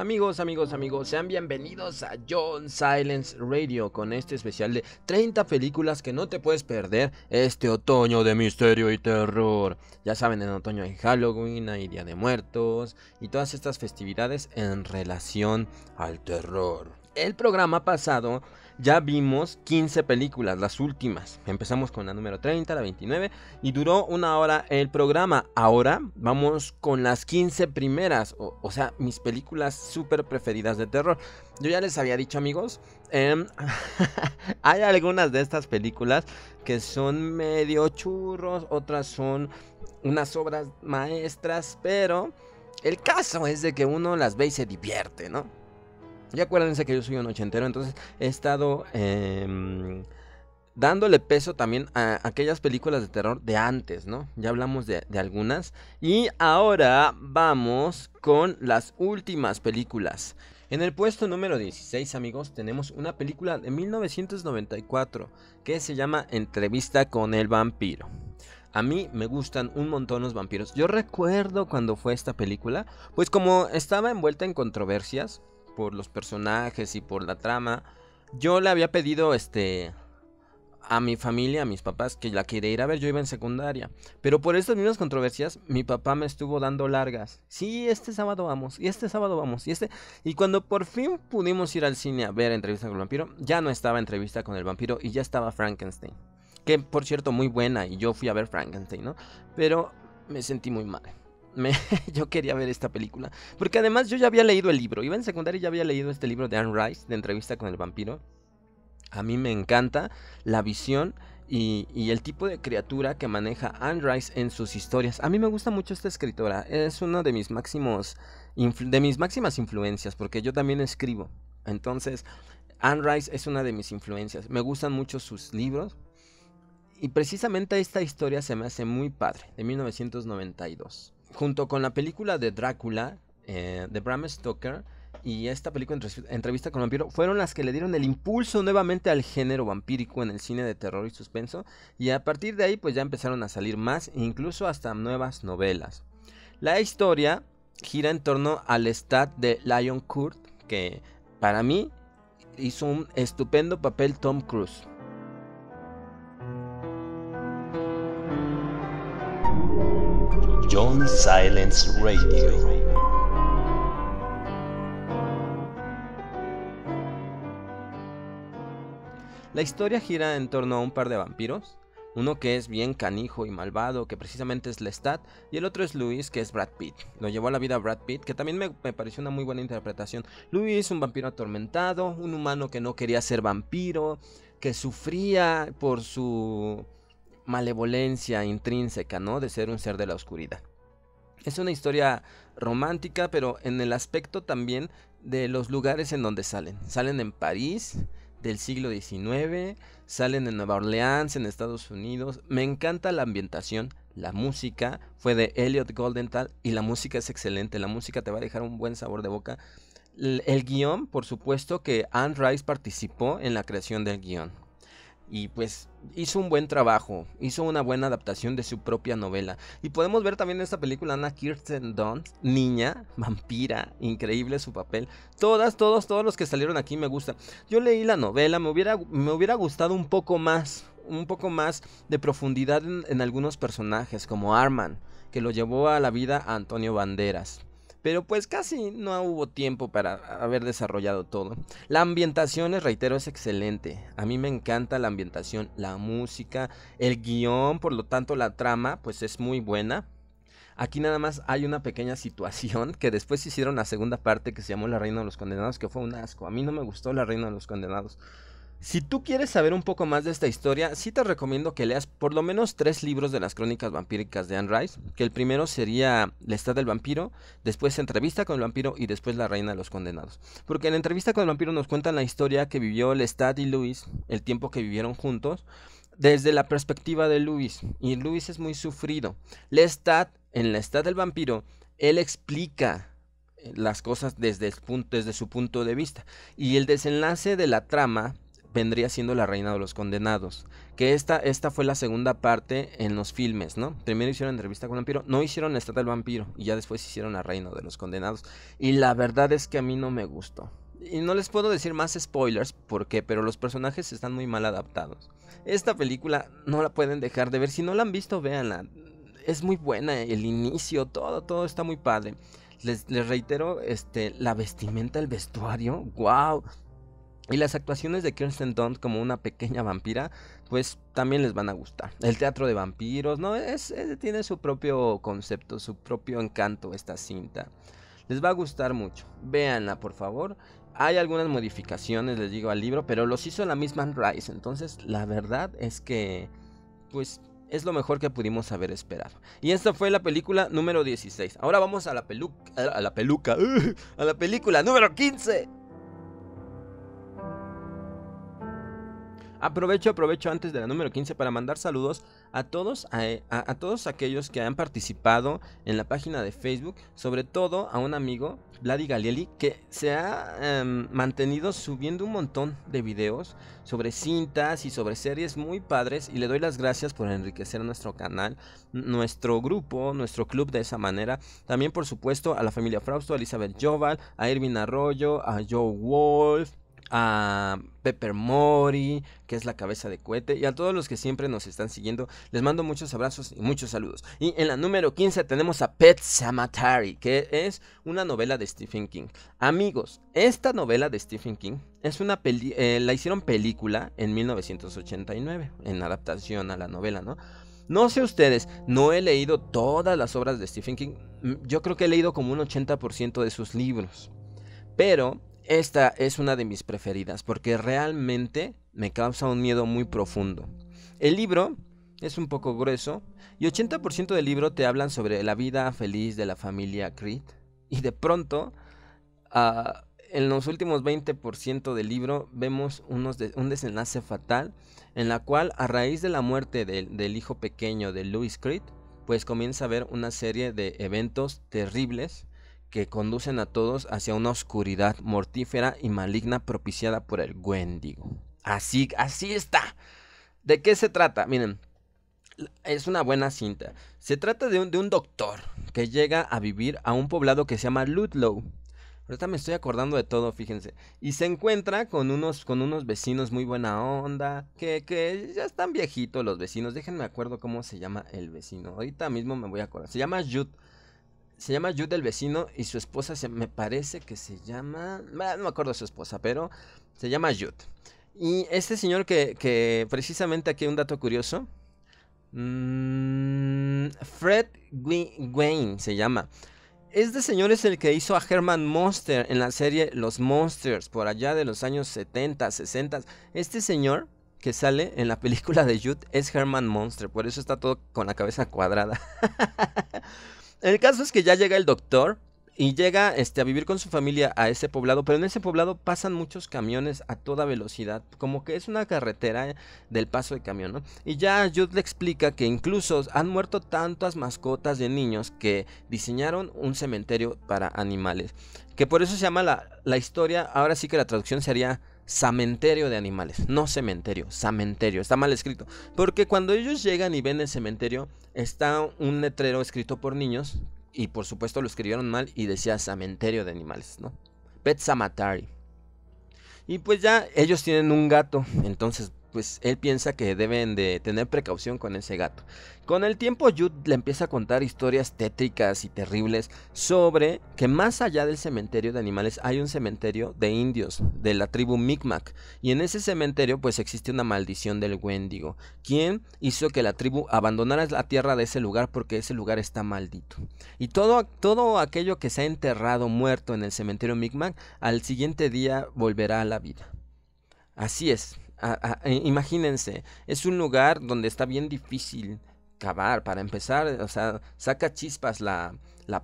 Amigos, amigos, amigos, sean bienvenidos a John Silence Radio con este especial de 30 películas que no te puedes perder este otoño de misterio y terror. Ya saben, en otoño hay Halloween, hay Día de Muertos y todas estas festividades en relación al terror. El programa pasado ya vimos 15 películas, las últimas. Empezamos con la número 30, la 29, y duró una hora el programa. Ahora vamos con las 15 primeras, o, sea, mis películas súper preferidas de terror. Yo ya les había dicho, amigos, em, hay algunas de estas películas que son medio churros, otras son unas obras maestras, pero el caso es de que uno las ve y se divierte, ¿no? Y acuérdense que yo soy un ochentero, entonces he estado em, dándole peso también a aquellas películas de terror de antes, ¿no? Ya hablamos de, de algunas. Y ahora vamos con las últimas películas. En el puesto número 16, amigos, tenemos una película de 1994 que se llama Entrevista con el vampiro. A mí me gustan un montón los vampiros. Yo recuerdo cuando fue esta película, pues como estaba envuelta en controversias, por los personajes y por la trama. Yo le había pedido este a mi familia, a mis papás, que la quería ir a ver, yo iba en secundaria. Pero por estas mismas controversias, mi papá me estuvo dando largas. Sí, este sábado vamos, y este sábado vamos, y este... Y cuando por fin pudimos ir al cine a ver Entrevista con el Vampiro, ya no estaba Entrevista con el Vampiro y ya estaba Frankenstein. Que, por cierto, muy buena, y yo fui a ver Frankenstein, ¿no? Pero me sentí muy mal. yo quería ver esta película. Porque además yo ya había leído el libro. Iba en secundaria y ya había leído este libro de Anne Rice, de entrevista con el vampiro. A mí me encanta la visión y, el tipo de criatura que maneja Anne Rice en sus historias. A mí me gusta mucho esta escritora. Es una de mis máximos de mis máximas influencias, porque yo también escribo. Entonces, Anne Rice es una de mis influencias. Me gustan mucho sus libros. Y precisamente esta historia se me hace muy padre, de 1992 junto con la película de Drácula, eh, de Bram Stoker, y esta película Entrevista con Vampiro fueron las que le dieron el impulso nuevamente al género vampírico en el cine de terror y suspenso y a partir de ahí pues ya empezaron a salir más incluso hasta nuevas novelas. La historia gira en torno al stat de Lion Kurt que para mí hizo un estupendo papel Tom Cruise. John Silence Radio. La historia gira en torno a un par de vampiros, uno que es bien canijo y malvado, que precisamente es Lestat, y el otro es Luis, que es Brad Pitt. Lo llevó a la vida Brad Pitt, que también me, me pareció una muy buena interpretación. Luis, un vampiro atormentado, un humano que no quería ser vampiro, que sufría por su malevolencia intrínseca, ¿no? De ser un ser de la oscuridad. Es una historia romántica, pero en el aspecto también de los lugares en donde salen. Salen en París del siglo XIX, salen en Nueva Orleans, en Estados Unidos. Me encanta la ambientación, la música fue de Elliot Goldenthal y la música es excelente, la música te va a dejar un buen sabor de boca. El, guion guión, por supuesto que Anne Rice participó en la creación del guión y pues hizo un buen trabajo, hizo una buena adaptación de su propia novela. Y podemos ver también en esta película Anna Kirsten Dunst, niña, vampira, increíble su papel. Todas, todos, todos los que salieron aquí me gustan. Yo leí la novela, me hubiera, me hubiera gustado un poco más, un poco más de profundidad en, en algunos personajes, como Arman, que lo llevó a la vida a Antonio Banderas pero pues casi no hubo tiempo para haber desarrollado todo. La ambientación, les reitero, es excelente. A mí me encanta la ambientación, la música, el guión, por lo tanto la trama, pues es muy buena. Aquí nada más hay una pequeña situación que después hicieron la segunda parte que se llamó La Reina de los Condenados, que fue un asco. A mí no me gustó La Reina de los Condenados. Si tú quieres saber un poco más de esta historia, sí te recomiendo que leas por lo menos tres libros de las crónicas vampíricas de Anne Rice, que el primero sería La Estad del Vampiro, después Entrevista con el Vampiro y después La Reina de los Condenados. Porque en Entrevista con el Vampiro nos cuentan la historia que vivió Lestat y Luis, el tiempo que vivieron juntos, desde la perspectiva de Luis. Y Luis es muy sufrido. Lestat, en La Estad del Vampiro, él explica eh, las cosas desde su punto de vista. Y el desenlace de la trama vendría siendo La Reina de los Condenados. Que esta, esta fue la segunda parte en los filmes, ¿no? Primero hicieron Entrevista con el Vampiro, no hicieron esta del Vampiro, y ya después hicieron La Reina de los Condenados. Y la verdad es que a mí no me gustó. Y no les puedo decir más spoilers, ¿por qué? Pero los personajes están muy mal adaptados. Esta película no la pueden dejar de ver. Si no la han visto, véanla. Es muy buena, el inicio, todo, todo está muy padre. Les, reitero, este, la vestimenta, el vestuario, wow y las actuaciones de Kirsten Dunst como una pequeña vampira, pues también les van a gustar. El teatro de vampiros, ¿no? Es, tiene su propio concepto, su propio encanto esta cinta. Les va a gustar mucho. Véanla, por favor. Hay algunas modificaciones, les digo, al libro, pero los hizo la misma Anne Rice. Entonces, la verdad es que, pues, es lo mejor que pudimos haber esperado. Y esta fue la película número 16. Ahora vamos a la peluca, a la peluca, a la película número 15. Aprovecho, aprovecho antes de la número 15 para mandar saludos a todos, a, todos aquellos que han participado en la página de Facebook, sobre todo a un amigo, Vladi Galieli, que se ha em, mantenido subiendo un montón de videos sobre cintas y sobre series muy padres y le doy las gracias por enriquecer nuestro canal, nuestro grupo, nuestro club de esa manera. También por supuesto a la familia Frausto, a Elizabeth Joval, a Irvin Arroyo, a Joe Wolf, a Pepper Mori, que es la cabeza de cohete, y a todos los que siempre nos están siguiendo, les mando muchos abrazos y muchos saludos. Y en la número 15 tenemos a Pet Samatari, que es una novela de Stephen King. Amigos, esta novela de Stephen King es una eh, la hicieron película en 1989, en adaptación a la novela, ¿no? No sé ustedes, no he leído todas las obras de Stephen King. Mm, yo creo que he leído como un 80% de sus libros. Pero esta es una de mis preferidas porque realmente me causa un miedo muy profundo. El libro es un poco grueso y 80% del libro te hablan sobre la vida feliz de la familia Creed y de pronto ah, en los últimos 20% del libro vemos un desenlace fatal en la cual a raíz de la muerte del hijo pequeño de Louis Creed pues comienza a haber una serie de eventos terribles que conducen a todos hacia una oscuridad mortífera y maligna propiciada por el Wendigo. Así, así está. ¿De qué se trata? Miren, es una buena cinta. Se trata de un, de un doctor que llega a vivir a un poblado que se llama Ludlow. Ahorita me estoy acordando de todo, fíjense. Y se encuentra con unos, con unos vecinos muy buena onda. Que, que ya están viejitos los vecinos. Déjenme acuerdo cómo se llama el vecino. Ahorita mismo me voy a acordar. Se llama Jude se llama Jude el vecino y su esposa se, me parece que se llama... no me acuerdo su esposa, pero se llama Jude. Y este señor que, precisamente aquí hay un dato curioso. Mm, Fred Wayne se llama. Este señor es el que hizo a Herman Monster en la serie Los Monsters, por allá de los años 70, 60. Este señor que sale en la película de Jude es Herman Monster, por eso está todo con la cabeza cuadrada. el caso es que ya llega el doctor y llega este, a vivir con su familia a ese poblado, pero en ese poblado pasan muchos camiones a toda velocidad, como que es una carretera del paso de camión, ¿no? Y ya Jude le explica que incluso han muerto tantas mascotas de niños que diseñaron un cementerio para animales, que por eso se llama la, la historia, ahora sí que la traducción sería cementerio de animales. No cementerio, cementerio. Está mal escrito. Porque cuando ellos llegan y ven el cementerio, está un letrero escrito por niños. Y por supuesto lo escribieron mal y decía cementerio de animales, ¿no? Pet Samatari. Y pues ya ellos tienen un gato. Entonces pues él piensa que deben de tener precaución con ese gato. Con el tiempo Jude le empieza a contar historias tétricas y terribles sobre que más allá del cementerio de animales hay un cementerio de indios de la tribu Micmac y en ese cementerio pues existe una maldición del Wendigo, quien hizo que la tribu abandonara la tierra de ese lugar porque ese lugar está maldito. Y todo, todo aquello que se ha enterrado muerto en el cementerio Micmac al siguiente día volverá a la vida. Así es, e, imagínense, es un lugar donde está bien difícil cavar para empezar, o sea, saca chispas la,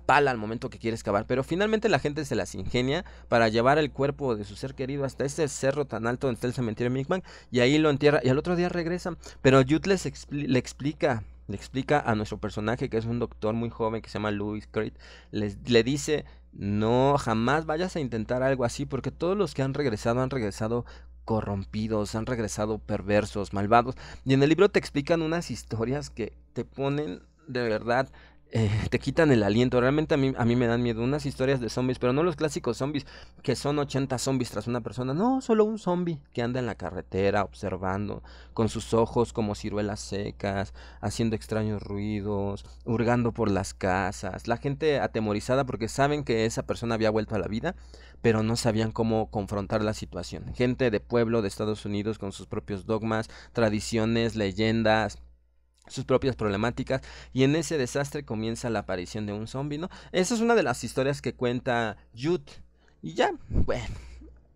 pala al momento que quieres cavar, pero finalmente la gente se las ingenia para llevar el cuerpo de su ser querido hasta ese cerro tan alto donde está el cementerio Mi'kmaq. y ahí lo entierra y al otro día regresa, pero Jude le explica le explica a nuestro personaje, que es un doctor muy joven que se llama Louis Creed, le dice, no, jamás vayas a intentar algo así, porque todos los que han regresado han regresado corrompidos, han regresado perversos, malvados. Y en el libro te explican unas historias que te ponen de verdad eh, te quitan el aliento. Realmente a mí, a mí me dan miedo unas historias de zombies, pero no los clásicos zombies que son 80 zombies tras una persona. No, solo un zombie que anda en la carretera observando con sus ojos como ciruelas secas, haciendo extraños ruidos, hurgando por las casas. La gente atemorizada porque saben que esa persona había vuelto a la vida pero no sabían cómo confrontar la situación. Gente de pueblo de Estados Unidos con sus propios dogmas, tradiciones, leyendas sus propias problemáticas y en ese desastre comienza la aparición de un zombi, ¿no? Esa es una de las historias que cuenta Jude y ya, bueno,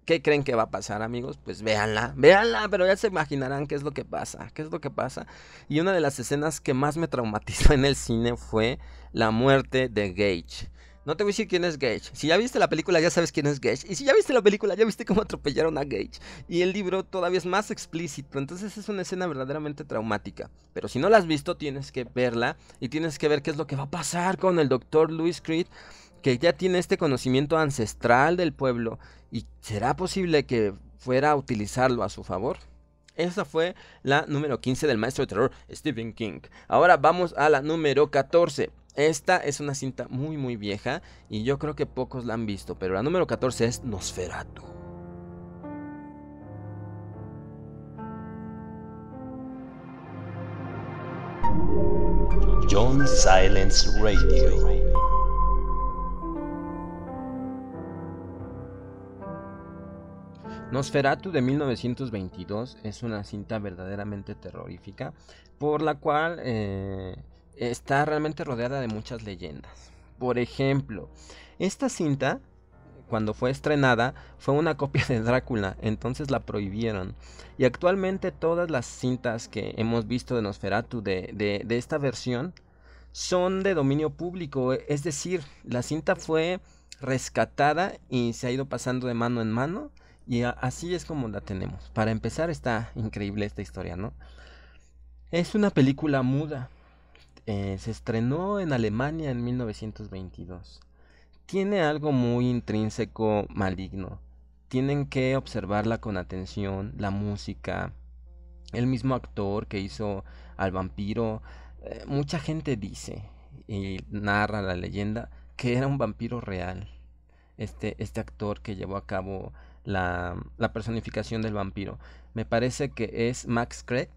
¿Qué creen que va a pasar, amigos? Pues véanla, véanla, pero ya se imaginarán qué es lo que pasa, qué es lo que pasa. Y una de las escenas que más me traumatizó en el cine fue la muerte de Gage. No te voy a decir quién es Gage. Si ya viste la película, ya sabes quién es Gage. Y si ya viste la película, ya viste cómo atropellaron a Gage. Y el libro todavía es más explícito. Entonces es una escena verdaderamente traumática. Pero si no la has visto, tienes que verla. Y tienes que ver qué es lo que va a pasar con el doctor Louis Creed. Que ya tiene este conocimiento ancestral del pueblo. ¿Y será posible que fuera a utilizarlo a su favor? Esa fue la número 15 del maestro de terror Stephen King. Ahora vamos a la número 14. Esta es una cinta muy muy vieja y yo creo que pocos la han visto, pero la número 14 es Nosferatu. John Silence Radio. Nosferatu de 1922 es una cinta verdaderamente terrorífica por la cual eh, está realmente rodeada de muchas leyendas. Por ejemplo, esta cinta, cuando fue estrenada, fue una copia de Drácula, entonces la prohibieron. Y actualmente todas las cintas que hemos visto de Nosferatu de, esta versión son de dominio público, e, es decir, la cinta fue rescatada y se ha ido pasando de mano en mano y así es como la tenemos. Para empezar está increíble esta historia, ¿no? Es una película muda, eh, se estrenó en Alemania en 1922. Tiene algo muy intrínseco maligno. Tienen que observarla con atención, la música, el mismo actor que hizo al vampiro. Eh, mucha gente dice y narra la leyenda que era un vampiro real. Este, este actor que llevó a cabo la, la personificación del vampiro. Me parece que es Max Craig.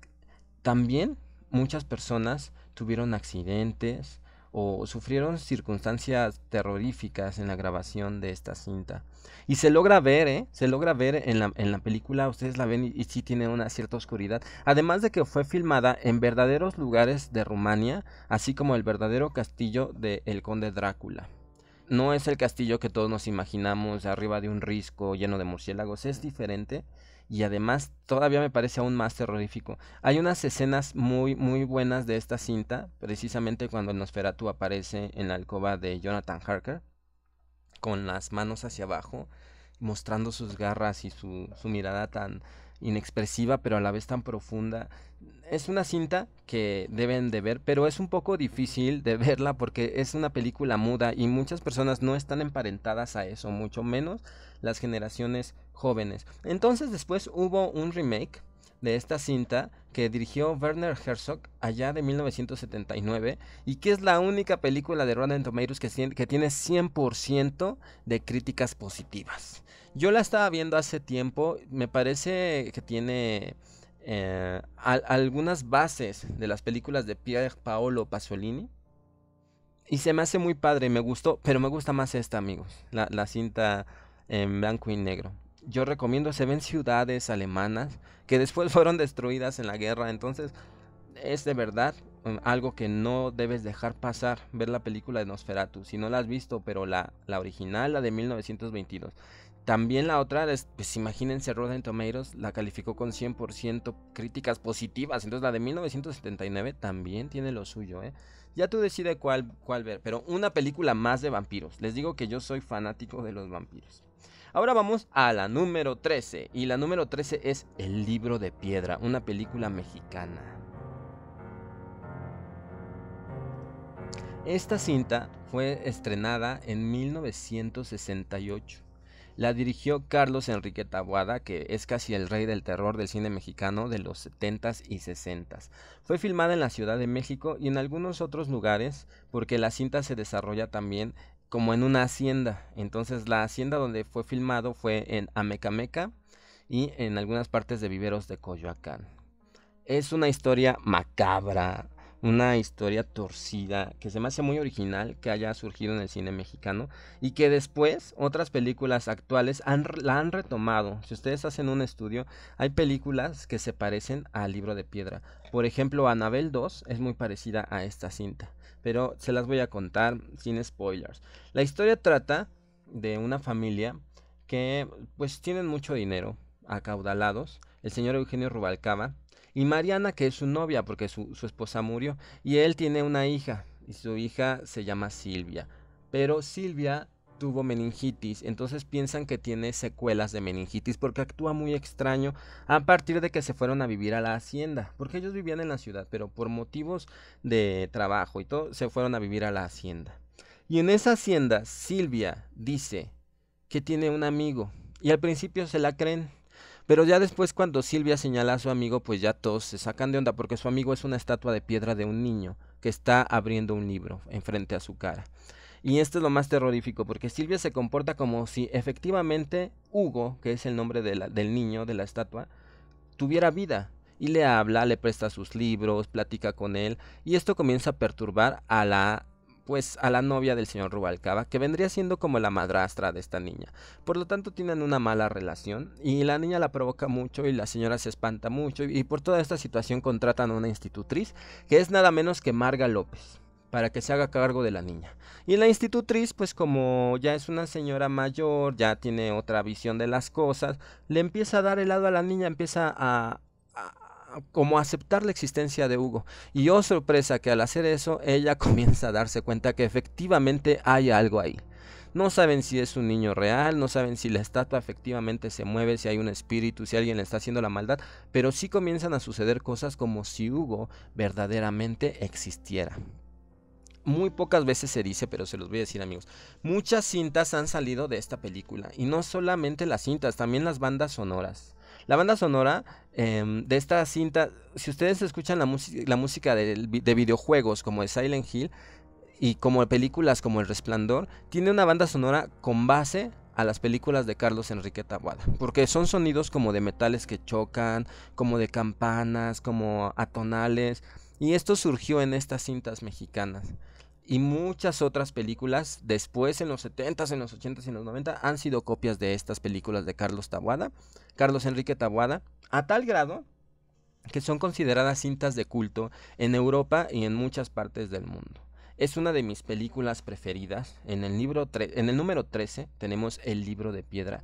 También muchas personas tuvieron accidentes o sufrieron circunstancias terroríficas en la grabación de esta cinta. Y se logra ver, ¿eh? Se logra ver en la, en la película, ustedes la ven y, sí tiene una cierta oscuridad. Además de que fue filmada en verdaderos lugares de Rumania, así como el verdadero castillo de El Conde Drácula. No es el castillo que todos nos imaginamos arriba de un risco lleno de murciélagos, es diferente y además todavía me parece aún más terrorífico. Hay unas escenas muy muy buenas de esta cinta, precisamente cuando el Nosferatu aparece en la alcoba de Jonathan Harker con las manos hacia abajo, mostrando sus garras y su, su mirada tan inexpresiva pero a la vez tan profunda. Es una cinta que deben de ver, pero es un poco difícil de verla porque es una película muda y muchas personas no están emparentadas a eso, mucho menos las generaciones jóvenes. Entonces después hubo un remake de esta cinta que dirigió Werner Herzog allá de 1979 y que es la única película de Rotten Tomatoes que, que tiene 100% de críticas positivas. Yo la estaba viendo hace tiempo, me parece que tiene eh, algunas bases de las películas de Pier Paolo Pasolini. Y se me hace muy padre, me gustó, pero me gusta más esta, amigos, la cinta en blanco y negro yo recomiendo, se ven ciudades alemanas que después fueron destruidas en la guerra, entonces es de verdad mm, algo que no debes dejar pasar, ver la película de Nosferatu, si no la has visto, pero la, la original, la de 1922. También la otra, pues imagínense, Rotten Tomatoes la calificó con 100% críticas positivas, entonces la de 1979 también tiene lo suyo, ¿eh? Ya tú decides cuál, cuál ver, pero una película más de vampiros. Les digo que yo soy fanático de los vampiros. Ahora vamos a la número 13. Y la número 13 es El libro de piedra, una película mexicana. Esta cinta fue estrenada en 1968. La dirigió Carlos Enrique Tabuada, que es casi el rey del terror del cine mexicano de los 70s y 60s. Fue filmada en la Ciudad de México y en algunos otros lugares, porque la cinta se desarrolla también como en una hacienda. Entonces la hacienda donde fue filmado fue en Amecameca y en algunas partes de viveros de Coyoacán. Es una historia macabra, una historia torcida que se me hace muy original que haya surgido en el cine mexicano y que después otras películas actuales la han retomado. Si ustedes hacen un estudio, hay películas que se parecen al libro de piedra. Por ejemplo, Anabel 2 es muy parecida a esta cinta pero se las voy a contar sin spoilers. La historia trata de una familia que pues tienen mucho dinero, acaudalados, el señor Eugenio Rubalcaba y Mariana que es su novia porque su, su esposa murió y él tiene una hija y su hija se llama Silvia, pero Silvia tuvo meningitis, entonces piensan que tiene secuelas de meningitis porque actúa muy extraño a partir de que se fueron a vivir a la hacienda, porque ellos vivían en la ciudad, pero por motivos de trabajo y todo, se fueron a vivir a la hacienda. Y en esa hacienda, Silvia dice que tiene un amigo, y al principio se la creen. Pero ya después cuando Silvia señala a su amigo, pues ya todos se sacan de onda porque su amigo es una estatua de piedra de un niño que está abriendo un libro enfrente a su cara. Y esto es lo más terrorífico, porque Silvia se comporta como si efectivamente Hugo, que es el nombre del niño, de la estatua, tuviera vida. Y le habla, le presta sus libros, platica con él, y esto comienza a perturbar a la pues a la novia del señor Rubalcaba, que vendría siendo como la madrastra de esta niña. Por lo tanto, tienen una mala relación y la niña la provoca mucho y la señora se espanta mucho y por toda esta situación contratan a una institutriz que es nada menos que Marga López para que se haga cargo de la niña. Y la institutriz, pues como ya es una señora mayor, ya tiene otra visión de las cosas, le empieza a dar lado a la niña, empieza a, como aceptar la existencia de Hugo. Y oh sorpresa que al hacer eso, ella comienza a darse cuenta que efectivamente hay algo ahí. No saben si es un niño real, no saben si la estatua efectivamente se mueve, si hay un espíritu, si alguien le está haciendo la maldad, pero sí comienzan a suceder cosas como si Hugo verdaderamente existiera muy pocas veces se dice, pero se los voy a decir amigos, muchas cintas han salido de esta película. Y no solamente las cintas, también las bandas sonoras. La banda sonora em, de esta cinta, si ustedes escuchan la, música de, videojuegos como de Silent Hill y como películas como El Resplandor, tiene una banda sonora con base a las películas de Carlos Enrique Taboada, porque son sonidos como de metales que chocan, como de campanas, como atonales, y esto surgió en estas cintas mexicanas y muchas otras películas después en los 70s, en los 80s y en los 90 han sido copias de estas películas de Carlos Tabuada, Carlos Enrique Tabuada, a tal grado que son consideradas cintas de culto en Europa y en muchas partes del mundo. Es una de mis películas preferidas. En el, libro en el número 13 tenemos El libro de piedra,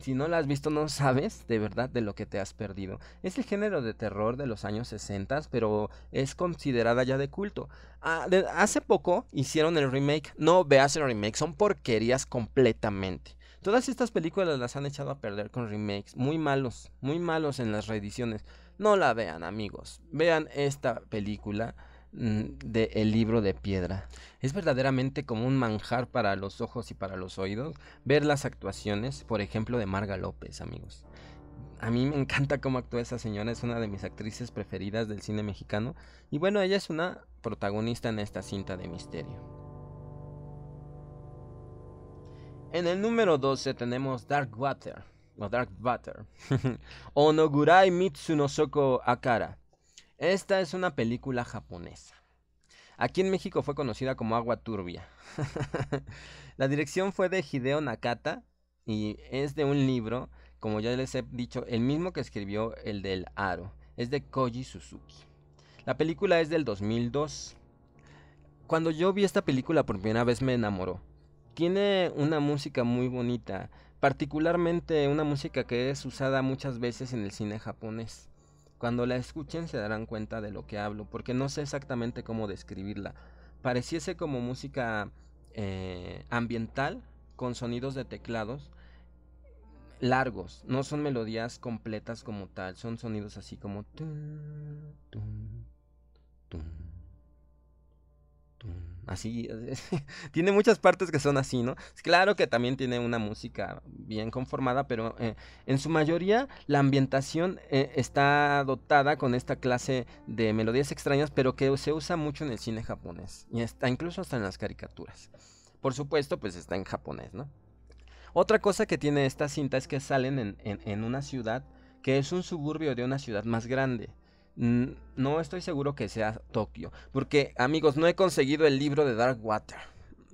si no la has visto no sabes de verdad de lo que te has perdido. Es el género de terror de los años 60, pero es considerada ya de culto. Ah, hace poco hicieron el remake. No veas el remake, son porquerías completamente. Todas estas películas las han echado a perder con remakes muy malos, muy malos en las reediciones. No la vean amigos, vean esta película Mm, de el libro de piedra. Es verdaderamente como un manjar para los ojos y para los oídos ver las actuaciones, por ejemplo, de Marga López, amigos. A mí me encanta cómo actúa esa señora, es una de mis actrices preferidas del cine mexicano y bueno, ella es una protagonista en esta cinta de misterio. En el número 12 tenemos Dark Water, o Dark Water, Onogurai Mitsunosoko Akara. Esta es una película japonesa. Aquí en México fue conocida como Agua Turbia. la dirección fue de Hideo Nakata y es de un libro, como ya les he dicho, el mismo que escribió el del Aro. Es de Koji Suzuki. La película es del 2002. Cuando yo vi esta película por primera vez me enamoró. Tiene una música muy bonita, particularmente una música que es usada muchas veces en el cine japonés. Cuando la escuchen se darán cuenta de lo que hablo, porque no sé exactamente cómo describirla. Pareciese como música eh, ambiental con sonidos de teclados largos, no son melodías completas como tal, son sonidos así como... Mm, así, tiene muchas partes que son así, ¿no? Es Claro que también tiene una música bien conformada, pero eh, en su mayoría la ambientación eh, está dotada con esta clase de melodías extrañas, pero que se usa mucho en el cine japonés, y está incluso hasta en las caricaturas. Por supuesto, pues está en japonés, ¿no? Otra cosa que tiene esta cinta es que salen en una ciudad que es un suburbio de una ciudad más grande no estoy seguro que sea Tokio. Porque, amigos, no he conseguido el libro de Dark Water.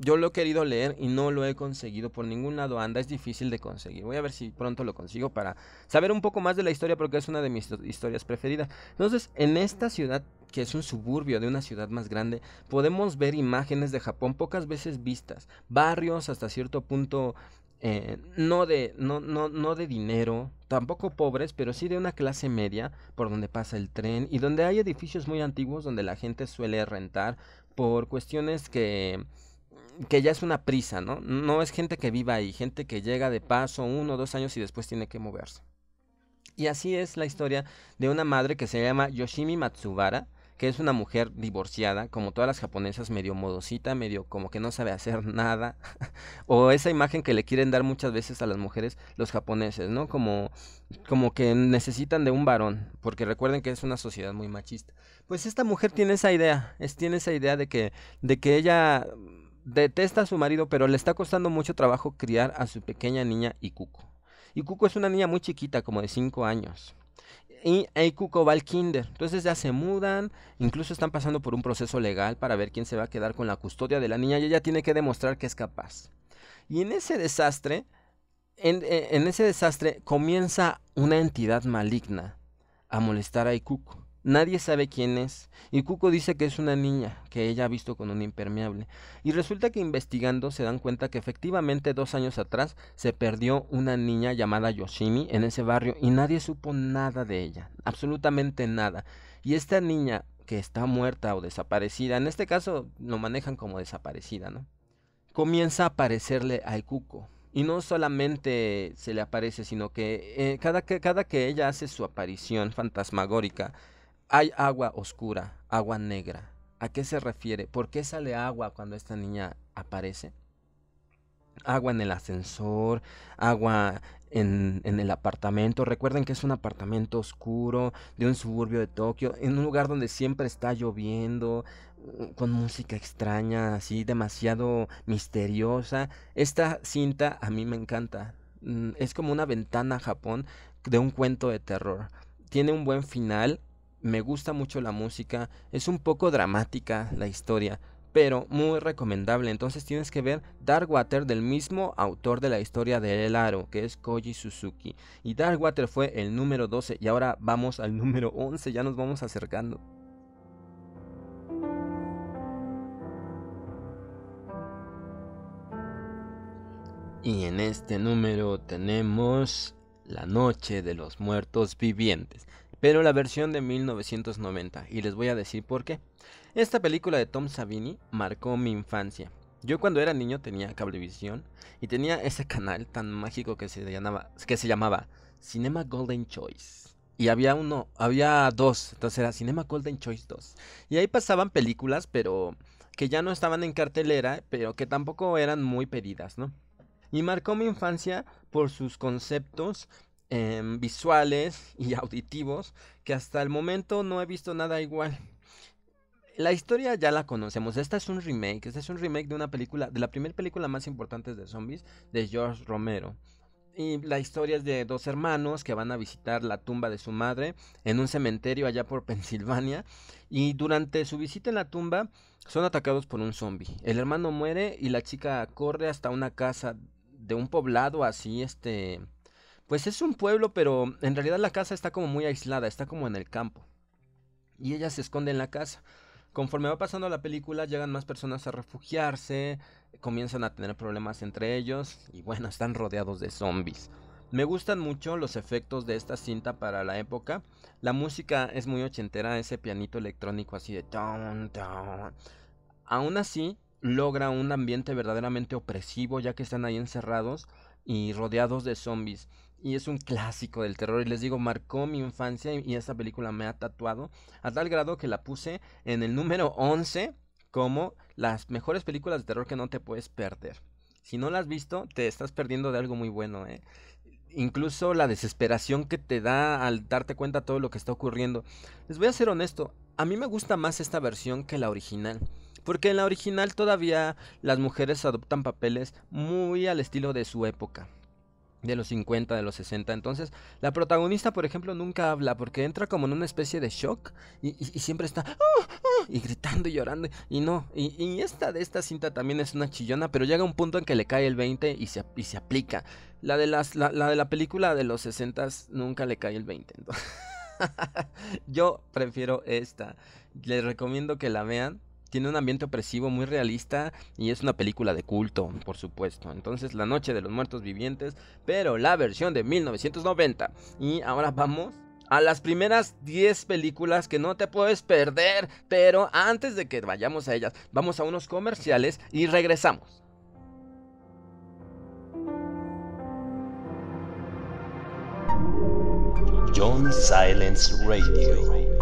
Yo lo he querido leer y no lo he conseguido. Por ningún lado anda. Es difícil de conseguir. Voy a ver si pronto lo consigo para saber un poco más de la historia. Porque es una de mis historias preferidas. Entonces, en esta ciudad que es un suburbio de una ciudad más grande, podemos ver imágenes de Japón pocas veces vistas, barrios hasta cierto punto eh, no, de, no, no, no de dinero, tampoco pobres, pero sí de una clase media, por donde pasa el tren y donde hay edificios muy antiguos donde la gente suele rentar por cuestiones que, que ya es una prisa, ¿no? No es gente que viva ahí, gente que llega de paso uno o dos años y después tiene que moverse. Y así es la historia de una madre que se llama Yoshimi Matsubara, que es una mujer divorciada, como todas las japonesas, medio modosita, medio como que no sabe hacer nada, o esa imagen que le quieren dar muchas veces a las mujeres los japoneses, ¿no? Como, como que necesitan de un varón, porque recuerden que es una sociedad muy machista. Pues esta mujer tiene esa idea, es, tiene esa idea de que, de que ella detesta a su marido, pero le está costando mucho trabajo criar a su pequeña niña Ikuko. Ikuko es una niña muy chiquita, como de 5 años y Eikuko va al kinder. Entonces ya se mudan, incluso están pasando por un proceso legal para ver quién se va a quedar con la custodia de la niña y ella tiene que demostrar que es capaz. Y en ese desastre, en, e, ese desastre comienza una entidad maligna a molestar a Aikuko. Nadie sabe quién es, y Cuco dice que es una niña que ella ha visto con un impermeable, y resulta que investigando se dan cuenta que efectivamente dos años atrás se perdió una niña llamada Yoshimi en ese barrio y nadie supo nada de ella, absolutamente nada, y esta niña que está muerta o desaparecida, en este caso lo manejan como desaparecida, ¿no? Comienza a aparecerle a Cuco, y no solamente se le aparece, sino que eh, cada, que, cada que ella hace su aparición fantasmagórica, hay agua oscura, agua negra. ¿A qué se refiere? ¿Por qué sale agua cuando esta niña aparece? Agua en el ascensor, agua en, el apartamento. Recuerden que es un apartamento oscuro de un suburbio de Tokio, en un lugar donde siempre está lloviendo, mm, con música extraña, así demasiado misteriosa. Esta cinta a mí me encanta. Mm, es como una ventana a Japón de un cuento de terror. Tiene un buen final, me gusta mucho la música, es un poco dramática la historia, pero muy recomendable. Entonces tienes que ver Water del mismo autor de la historia de El Aro, que es Koji Suzuki. Y Water fue el número 12 y ahora vamos al número 11, ya nos vamos acercando. Y en este número tenemos La Noche de los Muertos Vivientes pero la versión de 1990, y les voy a decir por qué. Esta película de Tom Savini marcó mi infancia. Yo cuando era niño tenía cablevisión y tenía ese canal tan mágico que se llamaba, que se llamaba Cinema Golden Choice. Y había uno, había dos, entonces era Cinema Golden Choice 2. Y ahí pasaban películas, pero que ya no estaban en cartelera, pero que tampoco eran muy pedidas, ¿no? Y marcó mi infancia por sus conceptos, Em, visuales y auditivos que hasta el momento no he visto nada igual. La historia ya la conocemos. Esta es un remake. Este es un remake de una película, de la primera película más importante de zombies de George Romero. Y la historia es de dos hermanos que van a visitar la tumba de su madre en un cementerio allá por Pensilvania. Y durante su visita en la tumba son atacados por un zombie. El hermano muere y la chica corre hasta una casa de un poblado así, este, pues es un pueblo, pero en realidad la casa está como muy aislada, está como en el campo. Y ella se esconde en la casa. Conforme va pasando la película, llegan más personas a refugiarse, comienzan a tener problemas entre ellos y bueno, están rodeados de zombies. Me gustan mucho los efectos de esta cinta para la época. La música es muy ochentera, ese pianito electrónico así de Aún así, logra un ambiente verdaderamente opresivo ya que están ahí encerrados y rodeados de zombies y es un clásico del terror. Y les digo, marcó mi infancia y, esta película me ha tatuado a tal grado que la puse en el número 11 como las mejores películas de terror que no te puedes perder. Si no la has visto, te estás perdiendo de algo muy bueno. ¿eh? Incluso la desesperación que te da al darte cuenta todo lo que está ocurriendo. Les voy a ser honesto, a mí me gusta más esta versión que la original. Porque en la original todavía las mujeres adoptan papeles muy al estilo de su época de los 50, de los 60. Entonces, la protagonista, por ejemplo, nunca habla porque entra como en una especie de shock y, siempre está ah, ah", y gritando y llorando. Y no, y, esta de esta cinta también es una chillona, pero llega un punto en que le cae el 20 y se, se aplica. La de, las, la, de la película de los 60 nunca le cae el 20. Yo prefiero esta. Les recomiendo que la vean tiene un ambiente opresivo muy realista y es una película de culto, por supuesto. Entonces, La Noche de los Muertos Vivientes, pero la versión de 1990. Y ahora vamos a las primeras 10 películas que no te puedes perder, pero antes de que vayamos a ellas, vamos a unos comerciales y regresamos. John Silence Radio.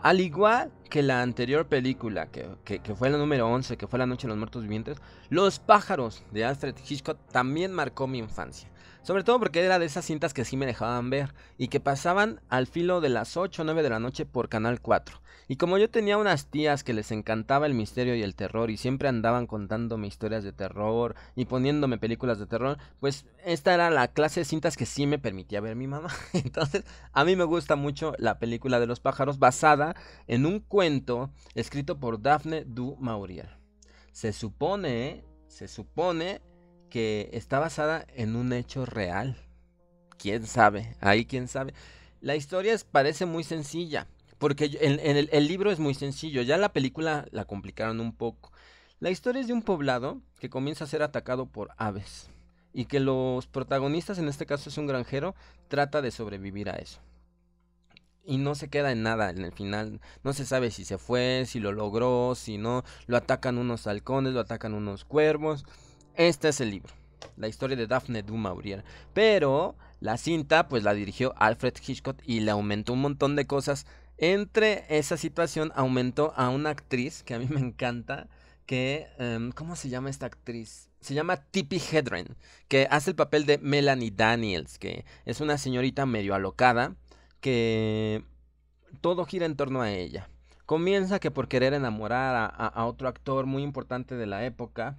Al igual que la anterior película, que, fue la número 11, que fue La Noche de los Muertos Vivientes, Los pájaros de Alfred Hitchcock también marcó mi infancia. Sobre todo porque era de esas cintas que sí me dejaban ver y que pasaban al filo de las 8 o 9 de la noche por Canal 4. Y como yo tenía unas tías que les encantaba el misterio y el terror y siempre andaban contándome historias de terror y poniéndome películas de terror, pues esta era la clase de cintas que sí me permitía ver mi mamá. Entonces, a mí me gusta mucho la película de los pájaros basada en un cuento escrito por Daphne du Maurier. Se supone, se supone que está basada en un hecho real. ¿Quién sabe? Ahí quién sabe. La historia parece muy sencilla, porque el, el libro es muy sencillo, ya la película la complicaron un poco. La historia es de un poblado que comienza a ser atacado por aves y que los protagonistas, en este caso es un granjero, trata de sobrevivir a eso. Y no se queda en nada en el final. No se sabe si se fue, si lo logró, si no. Lo atacan unos halcones, lo atacan unos cuervos. Este es el libro, la historia de Daphne du Maurier. Pero la cinta pues la dirigió Alfred Hitchcock y le aumentó un montón de cosas. Entre esa situación aumentó a una actriz que a mí me encanta, que, em, ¿cómo se llama esta actriz? Se llama Tippi Hedren, que hace el papel de Melanie Daniels, que es una señorita medio alocada, que todo gira en torno a ella. Comienza que por querer enamorar a otro actor muy importante de la época,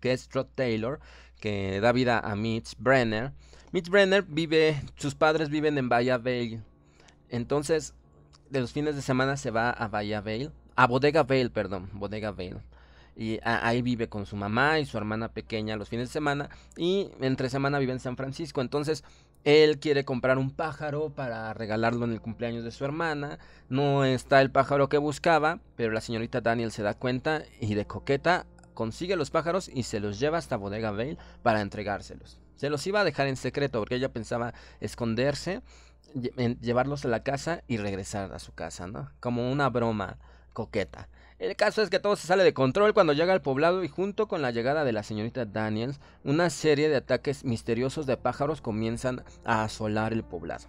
que es Taylor, que da vida a Mitch Brenner. Mitch Brenner vive, sus padres viven en Bahía Vale. Entonces, de los fines de semana se va a Bahía Vale, a Bodega Vale, perdón, Bodega Vale. Y ahí vive con su mamá y su hermana pequeña los fines de semana. Y entre semana vive en San Francisco. Entonces, él quiere comprar un pájaro para regalarlo en el cumpleaños de su hermana. No está el pájaro que buscaba, pero la señorita Daniel se da cuenta y de coqueta consigue los pájaros y se los lleva hasta Bodega Vale para entregárselos. Se los iba a dejar en secreto porque ella pensaba esconderse, llevarlos a la casa y regresar a su casa, ¿no? Como una broma coqueta. El caso es que todo se sale de control cuando llega al poblado y junto con la llegada de la señorita Daniels, una serie de ataques misteriosos de pájaros comienzan a asolar el poblado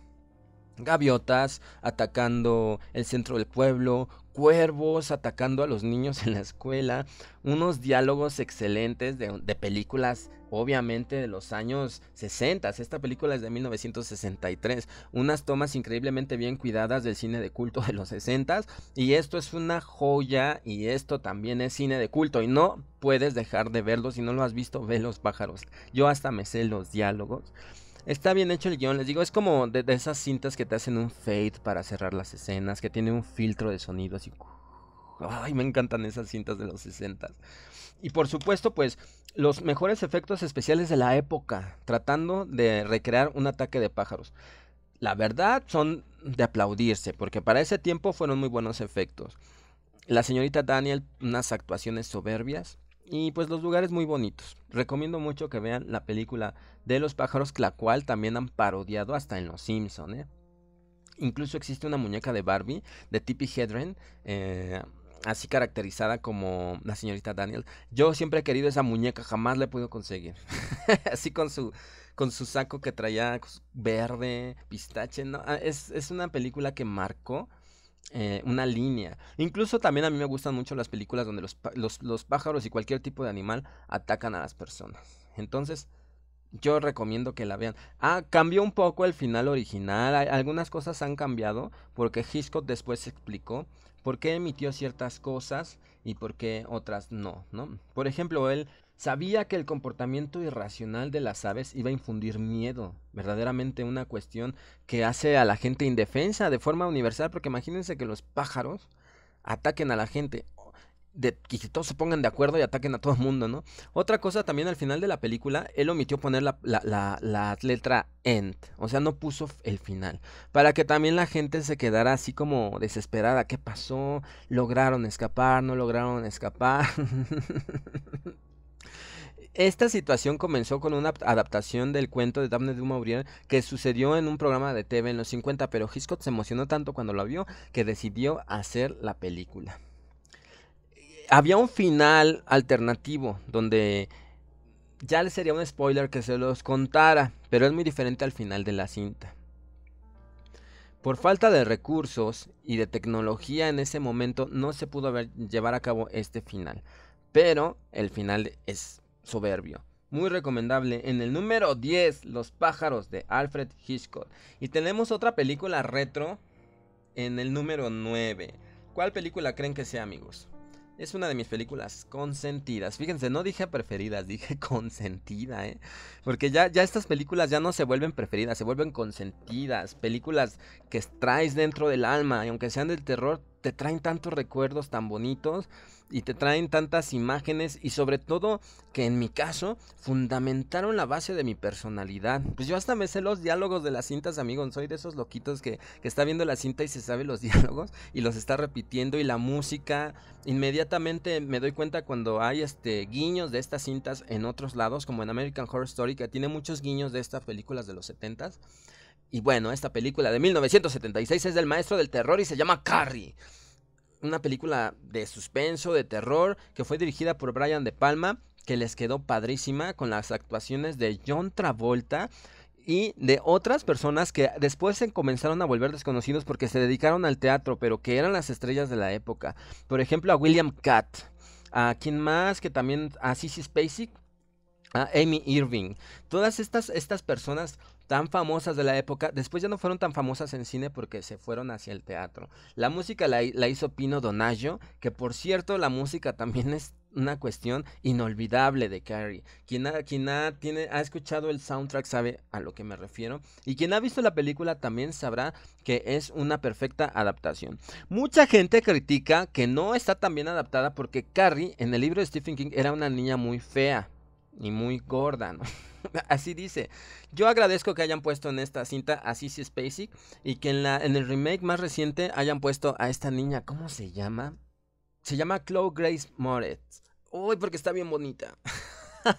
gaviotas atacando el centro del pueblo, cuervos atacando a los niños en la escuela, unos diálogos excelentes de, películas obviamente de los años 60, esta película es de 1963, unas tomas increíblemente bien cuidadas del cine de culto de los 60 y esto es una joya y esto también es cine de culto y no puedes dejar de verlo, si no lo has visto ve los pájaros, yo hasta me sé los diálogos. Está bien hecho el guión, les digo, es como de, esas cintas que te hacen un fade para cerrar las escenas, que tiene un filtro de sonido así. Ay, me encantan esas cintas de los 60. Y por supuesto, pues los mejores efectos especiales de la época, tratando de recrear un ataque de pájaros. La verdad son de aplaudirse, porque para ese tiempo fueron muy buenos efectos. La señorita Daniel, unas actuaciones soberbias. Y pues los lugares muy bonitos. Recomiendo mucho que vean la película de los pájaros, la cual también han parodiado hasta en Los Simpson. ¿eh? Incluso existe una muñeca de Barbie de Tippi Hedren. Eh, así caracterizada como la señorita Daniel. Yo siempre he querido esa muñeca, jamás la he podido conseguir. así con su, con su saco que traía pues, verde, pistache. ¿no? Ah, es, es, una película que marcó eh, una línea. Incluso también a mí me gustan mucho las películas donde los, pájaros y cualquier tipo de animal atacan a las personas. Entonces, yo recomiendo que la vean. Ah, cambió un poco el final original. algunas cosas han cambiado porque Hitchcock después explicó por qué emitió ciertas cosas y por qué otras no, ¿no? Por ejemplo, él Sabía que el comportamiento irracional de las aves iba a infundir miedo, verdaderamente una cuestión que hace a la gente indefensa de forma universal, porque imagínense que los pájaros ataquen a la gente, de, que todos se pongan de acuerdo y ataquen a todo el mundo, ¿no? Otra cosa también al final de la película, él omitió poner la, la, la letra end, o sea, no puso el final, para que también la gente se quedara así como desesperada, ¿qué pasó? ¿Lograron escapar? ¿No lograron escapar? Esta situación comenzó con una adaptación del cuento de Daphne du Maurier que sucedió en un programa de TV en los 50, pero Hitchcock se emocionó tanto cuando lo vio que decidió hacer la película. Había un final alternativo donde ya le sería un spoiler que se los contara, pero es muy diferente al final de la cinta. Por falta de recursos y de tecnología en ese momento no se pudo llevar a cabo este final, pero el final es soberbio. Muy recomendable. En el número 10, Los pájaros de Alfred Hitchcock. Y tenemos otra película retro en el número 9. ¿Cuál película creen que sea, amigos? Es una de mis películas consentidas. Fíjense, no dije preferidas, dije consentida, ¿eh? Porque ya, ya estas películas ya no se vuelven preferidas, se vuelven consentidas. Películas que traes dentro del alma. Y aunque sean del terror, te traen tantos recuerdos tan bonitos y te traen tantas imágenes y sobre todo que en mi caso fundamentaron la base de mi personalidad. Pues yo hasta me sé los diálogos de las cintas, amigos, soy de esos loquitos que, está viendo la cinta y se sabe los diálogos y los está repitiendo y la música. Inmediatamente me doy cuenta cuando hay este guiños de estas cintas en otros lados, como en American Horror Story, que tiene muchos guiños de estas películas de los 70s. Y bueno, esta película de 1976 es del maestro del terror y se llama Carrie. Una película de suspenso, de terror, que fue dirigida por Brian De Palma, que les quedó padrísima con las actuaciones de John Travolta y de otras personas que después se comenzaron a volver desconocidos porque se dedicaron al teatro, pero que eran las estrellas de la época. Por ejemplo, a William Catt, a quien más que también a Sissy Spacek, a Amy Irving. Todas estas, estas personas tan famosas de la época, después ya no fueron tan famosas en cine porque se fueron hacia el teatro. La música la, hizo Pino Donaggio, que por cierto la música también es una cuestión inolvidable de Carrie. Quien quien ha escuchado el soundtrack sabe a lo que me refiero. Y quien ha visto la película también sabrá que es una perfecta adaptación. Mucha gente critica que no está tan bien adaptada porque Carrie en el libro de Stephen King era una niña muy fea y muy gorda, ¿no? así dice. Yo agradezco que hayan puesto en esta cinta a Sissy Spacek y que en, la, en el remake más reciente hayan puesto a esta niña. ¿Cómo se llama? Se llama Chloe Grace Moretz. Uy, porque está bien bonita.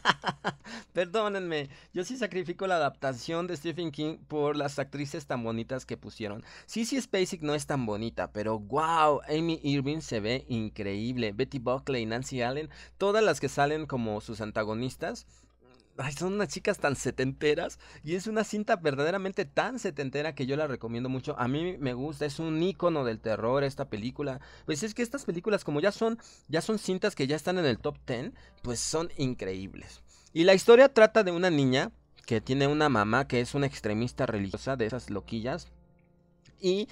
Perdónenme, yo sí sacrifico la adaptación de Stephen King por las actrices tan bonitas que pusieron. Sí, sí, Spacek no es tan bonita, pero wow, Amy Irving se ve increíble. Betty Buckley, Nancy Allen, todas las que salen como sus antagonistas son unas chicas tan setenteras y es una cinta verdaderamente tan setentera que yo la recomiendo mucho. A mí me gusta, es un icono del terror esta película. Pues es que estas películas como ya son ya son cintas que ya están en el top 10, pues son increíbles. Y la historia trata de una niña que tiene una mamá que es una extremista religiosa de esas loquillas y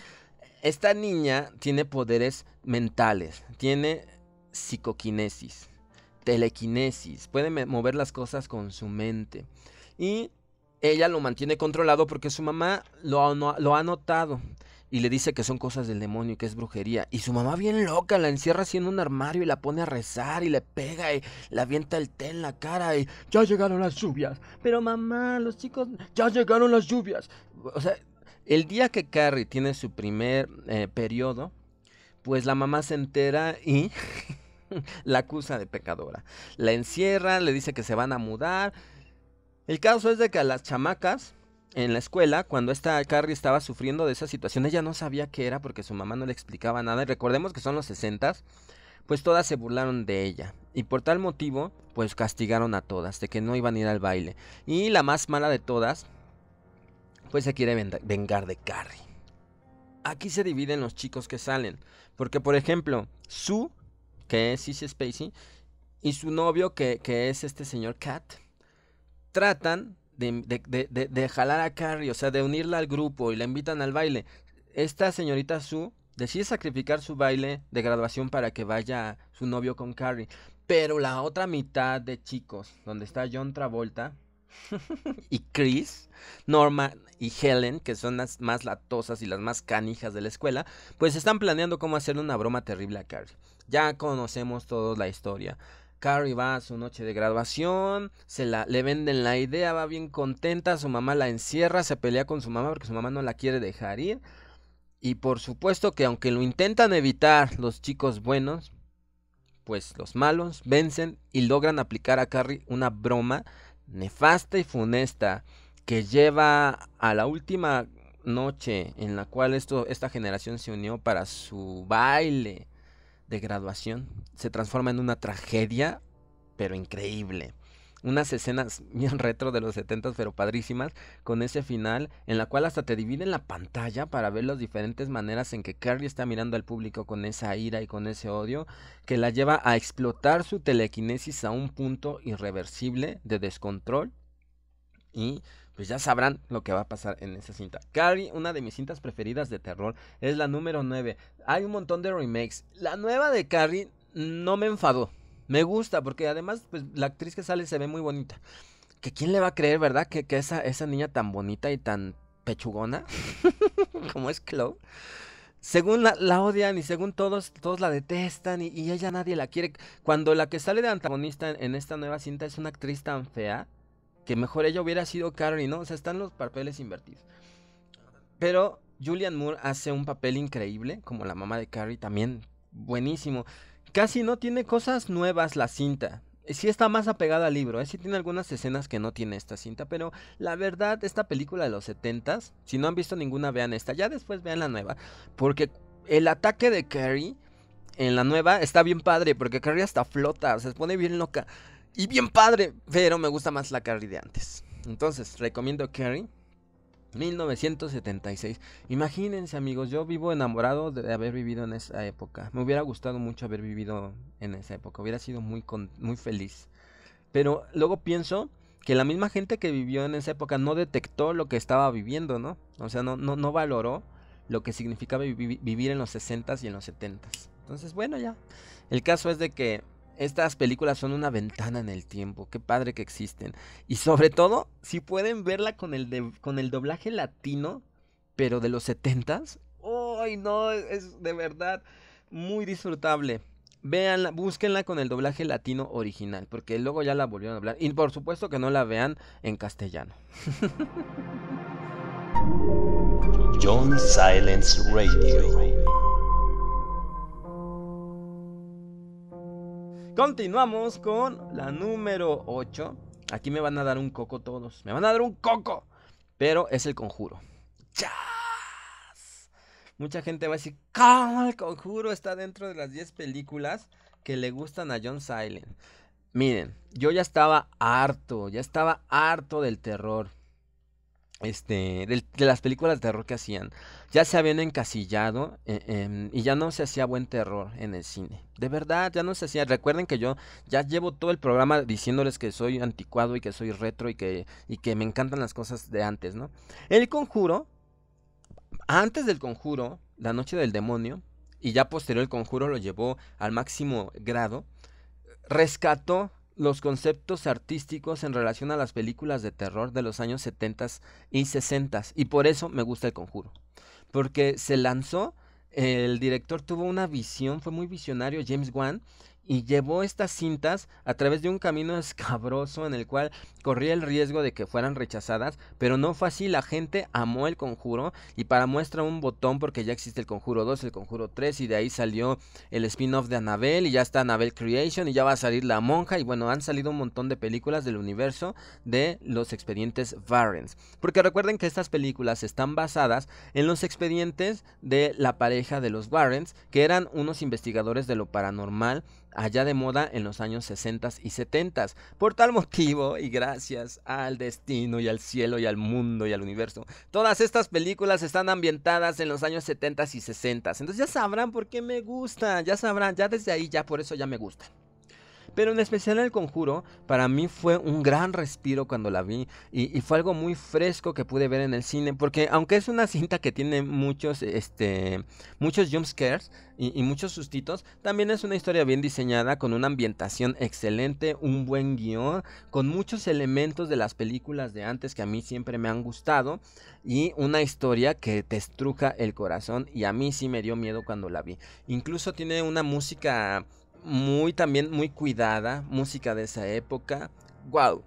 esta niña tiene poderes mentales, tiene psicoquinesis telequinesis, puede mover las cosas con su mente. Y ella lo mantiene controlado porque su mamá lo, ha notado y le dice que son cosas del demonio y que es brujería. Y su mamá bien loca la encierra así en un armario y la pone a rezar y le pega y le avienta el té en la cara y ya llegaron las lluvias. Pero mamá, los chicos, ya llegaron las lluvias. O sea, el día que Carrie tiene su primer eh, periodo, pues la mamá se entera y la acusa de pecadora. La encierra, le dice que se van a mudar. El caso es de que a las chamacas en la escuela, cuando esta Carrie estaba sufriendo de esa situación, ella no sabía qué era porque su mamá no le explicaba nada. Y recordemos que son los 60 pues todas se burlaron de ella. Y por tal motivo, pues castigaron a todas, de que no iban a ir al baile. Y la más mala de todas, pues se quiere vengar de Carrie. Aquí se dividen los chicos que salen. Porque, por ejemplo, Sue que es Sissy Spacey, y su novio, que, es este señor Cat, tratan de, de, jalar a Carrie, o sea, de unirla al grupo y la invitan al baile. Esta señorita Sue decide sacrificar su baile de graduación para que vaya su novio con Carrie. Pero la otra mitad de chicos, donde está John Travolta, y Chris, Norma y Helen, que son las más latosas y las más canijas de la escuela, pues están planeando cómo hacerle una broma terrible a Carrie. Ya conocemos todos la historia. Carrie va a su noche de graduación, se la, le venden la idea, va bien contenta, su mamá la encierra, se pelea con su mamá porque su mamá no la quiere dejar ir. Y por supuesto que aunque lo intentan evitar los chicos buenos, pues los malos vencen y logran aplicar a Carrie una broma nefasta y funesta que lleva a la última noche en la cual esto, esta generación se unió para su baile de graduación, se transforma en una tragedia, pero increíble unas escenas bien retro de los 70 pero padrísimas, con ese final en la cual hasta te dividen la pantalla para ver las diferentes maneras en que Carrie está mirando al público con esa ira y con ese odio, que la lleva a explotar su telequinesis a un punto irreversible de descontrol y pues ya sabrán lo que va a pasar en esa cinta. Carrie, una de mis cintas preferidas de terror, es la número 9. Hay un montón de remakes. La nueva de Carrie no me enfadó. Me gusta, porque además, pues, la actriz que sale se ve muy bonita. Que quién le va a creer, ¿verdad? Que, esa, niña tan bonita y tan pechugona, como es Chloe, según la, odian y según todos, todos la detestan y, ella nadie la quiere. Cuando la que sale de antagonista en, esta nueva cinta es una actriz tan fea, que mejor ella hubiera sido Carrie, ¿no? O sea, están los papeles invertidos. Pero Julian Moore hace un papel increíble, como la mamá de Carrie, también buenísimo. Casi no tiene cosas nuevas la cinta. Eh, sí está más apegada al libro, eh, sí tiene algunas escenas que no tiene esta cinta, pero la verdad, esta película de los 70 si no han visto ninguna, vean esta, ya después vean la nueva, porque el ataque de Carrie en la nueva está bien padre, porque Carrie hasta flota, se pone bien loca y bien padre, pero me gusta más la Carrie de antes. Entonces, recomiendo Carrie. 1976. Imagínense amigos, yo vivo enamorado de haber vivido en esa época. Me hubiera gustado mucho haber vivido en esa época. Hubiera sido muy, muy feliz. Pero luego pienso que la misma gente que vivió en esa época no detectó lo que estaba viviendo, ¿no? O sea, no, no, valoró lo que significaba vivir en los 60s y en los 70s. Entonces, bueno, ya. El caso es de que estas películas son una ventana en el tiempo, qué padre que existen. Y sobre todo, si pueden verla con el, con el doblaje latino, pero de los setentas ¡ay no! Es de verdad muy disfrutable. Véanla, búsquenla con el doblaje latino original, porque luego ya la volvieron a hablar. Y por supuesto que no la vean en castellano. John Silence Radio. Continuamos con la número 8. Aquí me van a dar un coco todos. Me van a dar un coco. Pero es el conjuro. ¡Chas! Mucha gente va a decir, ¿cómo el conjuro está dentro de las 10 películas que le gustan a John Silent? Miren, yo ya estaba harto, ya estaba harto del terror. Este, de, las películas de terror que hacían. Ya se habían encasillado eh, em, y ya no se hacía buen terror en el cine. De verdad, ya no se hacía. Recuerden que yo ya llevo todo el programa diciéndoles que soy anticuado y que soy retro y que, y que me encantan las cosas de antes, ¿no? El conjuro, antes del conjuro, la noche del demonio, y ya posterior el conjuro lo llevó al máximo grado, rescató los conceptos artísticos en relación a las películas de terror de los años 70 y 60 y por eso me gusta el conjuro. Porque se lanzó, el director tuvo una visión, fue muy visionario James Wan y llevó estas cintas a través de un camino escabroso en el cual corría el riesgo de que fueran rechazadas, pero no fue así, la gente amó el conjuro y para muestra un botón porque ya existe el conjuro 2, el conjuro 3 y de ahí salió el spin-off de Anabel y ya está Anabel Creation y ya va a salir La Monja y bueno, han salido un montón de películas del universo de los expedientes Warrens porque recuerden que estas películas están basadas en los expedientes de la pareja de los Warrens, que eran unos investigadores de lo paranormal allá de moda en los años 60 y 70. Por tal motivo, y gracias al destino y al cielo y al mundo y al universo, todas estas películas están ambientadas en los años 70 y 60. Entonces ya sabrán por qué me gustan, ya sabrán, ya desde ahí ya por eso ya me gustan. Pero en especial el conjuro, para mí fue un gran respiro cuando la vi y, fue algo muy fresco que pude ver en el cine, porque aunque es una cinta que tiene muchos, este, muchos jump y, y muchos sustitos, también es una historia bien diseñada, con una ambientación excelente, un buen guión, con muchos elementos de las películas de antes que a mí siempre me han gustado y una historia que te estruja el corazón y a mí sí me dio miedo cuando la vi. Incluso tiene una música muy también muy cuidada, música de esa época. Wow.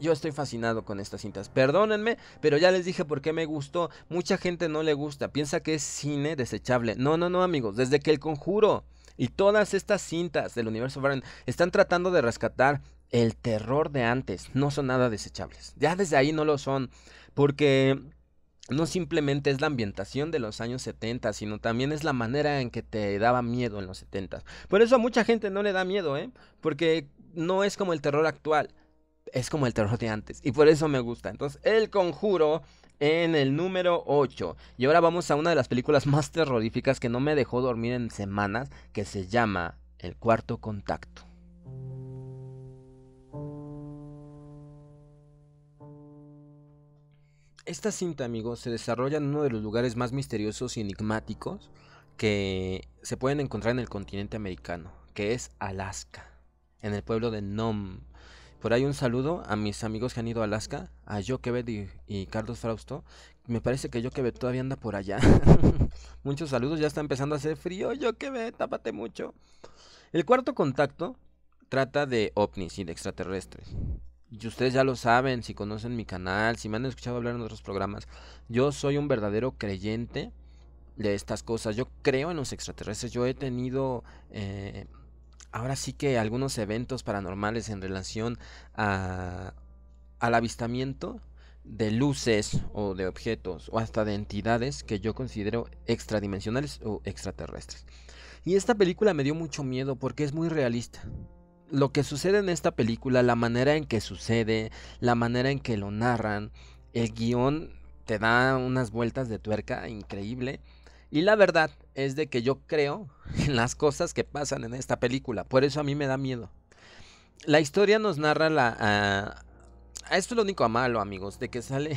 Yo estoy fascinado con estas cintas. Perdónenme, pero ya les dije por qué me gustó. Mucha gente no le gusta, piensa que es cine desechable. No, no, no, amigos, desde que El Conjuro y todas estas cintas del universo Warren están tratando de rescatar el terror de antes, no son nada desechables. Ya desde ahí no lo son, porque no simplemente es la ambientación de los años 70, sino también es la manera en que te daba miedo en los 70. Por eso a mucha gente no le da miedo, ¿eh? Porque no es como el terror actual, es como el terror de antes. Y por eso me gusta. Entonces, El Conjuro en el número 8. Y ahora vamos a una de las películas más terroríficas que no me dejó dormir en semanas, que se llama El Cuarto Contacto. Esta cinta, amigos, se desarrolla en uno de los lugares más misteriosos y enigmáticos que se pueden encontrar en el continente americano, que es Alaska, en el pueblo de Nome. Por ahí un saludo a mis amigos que han ido a Alaska, a Jokebet y, Carlos Frausto. Me parece que Jokebet todavía anda por allá. Muchos saludos, ya está empezando a hacer frío, Jokebet, tápate mucho. El cuarto contacto trata de ovnis y de extraterrestres y ustedes ya lo saben, si conocen mi canal, si me han escuchado hablar en otros programas, yo soy un verdadero creyente de estas cosas. Yo creo en los extraterrestres. Yo he tenido eh, ahora sí que algunos eventos paranormales en relación al avistamiento de luces o de objetos o hasta de entidades que yo considero extradimensionales o extraterrestres. Y esta película me dio mucho miedo porque es muy realista lo que sucede en esta película, la manera en que sucede, la manera en que lo narran, el guión te da unas vueltas de tuerca increíble. Y la verdad es de que yo creo en las cosas que pasan en esta película. Por eso a mí me da miedo. La historia nos narra la... Ah, esto es lo único malo, amigos, de que sale...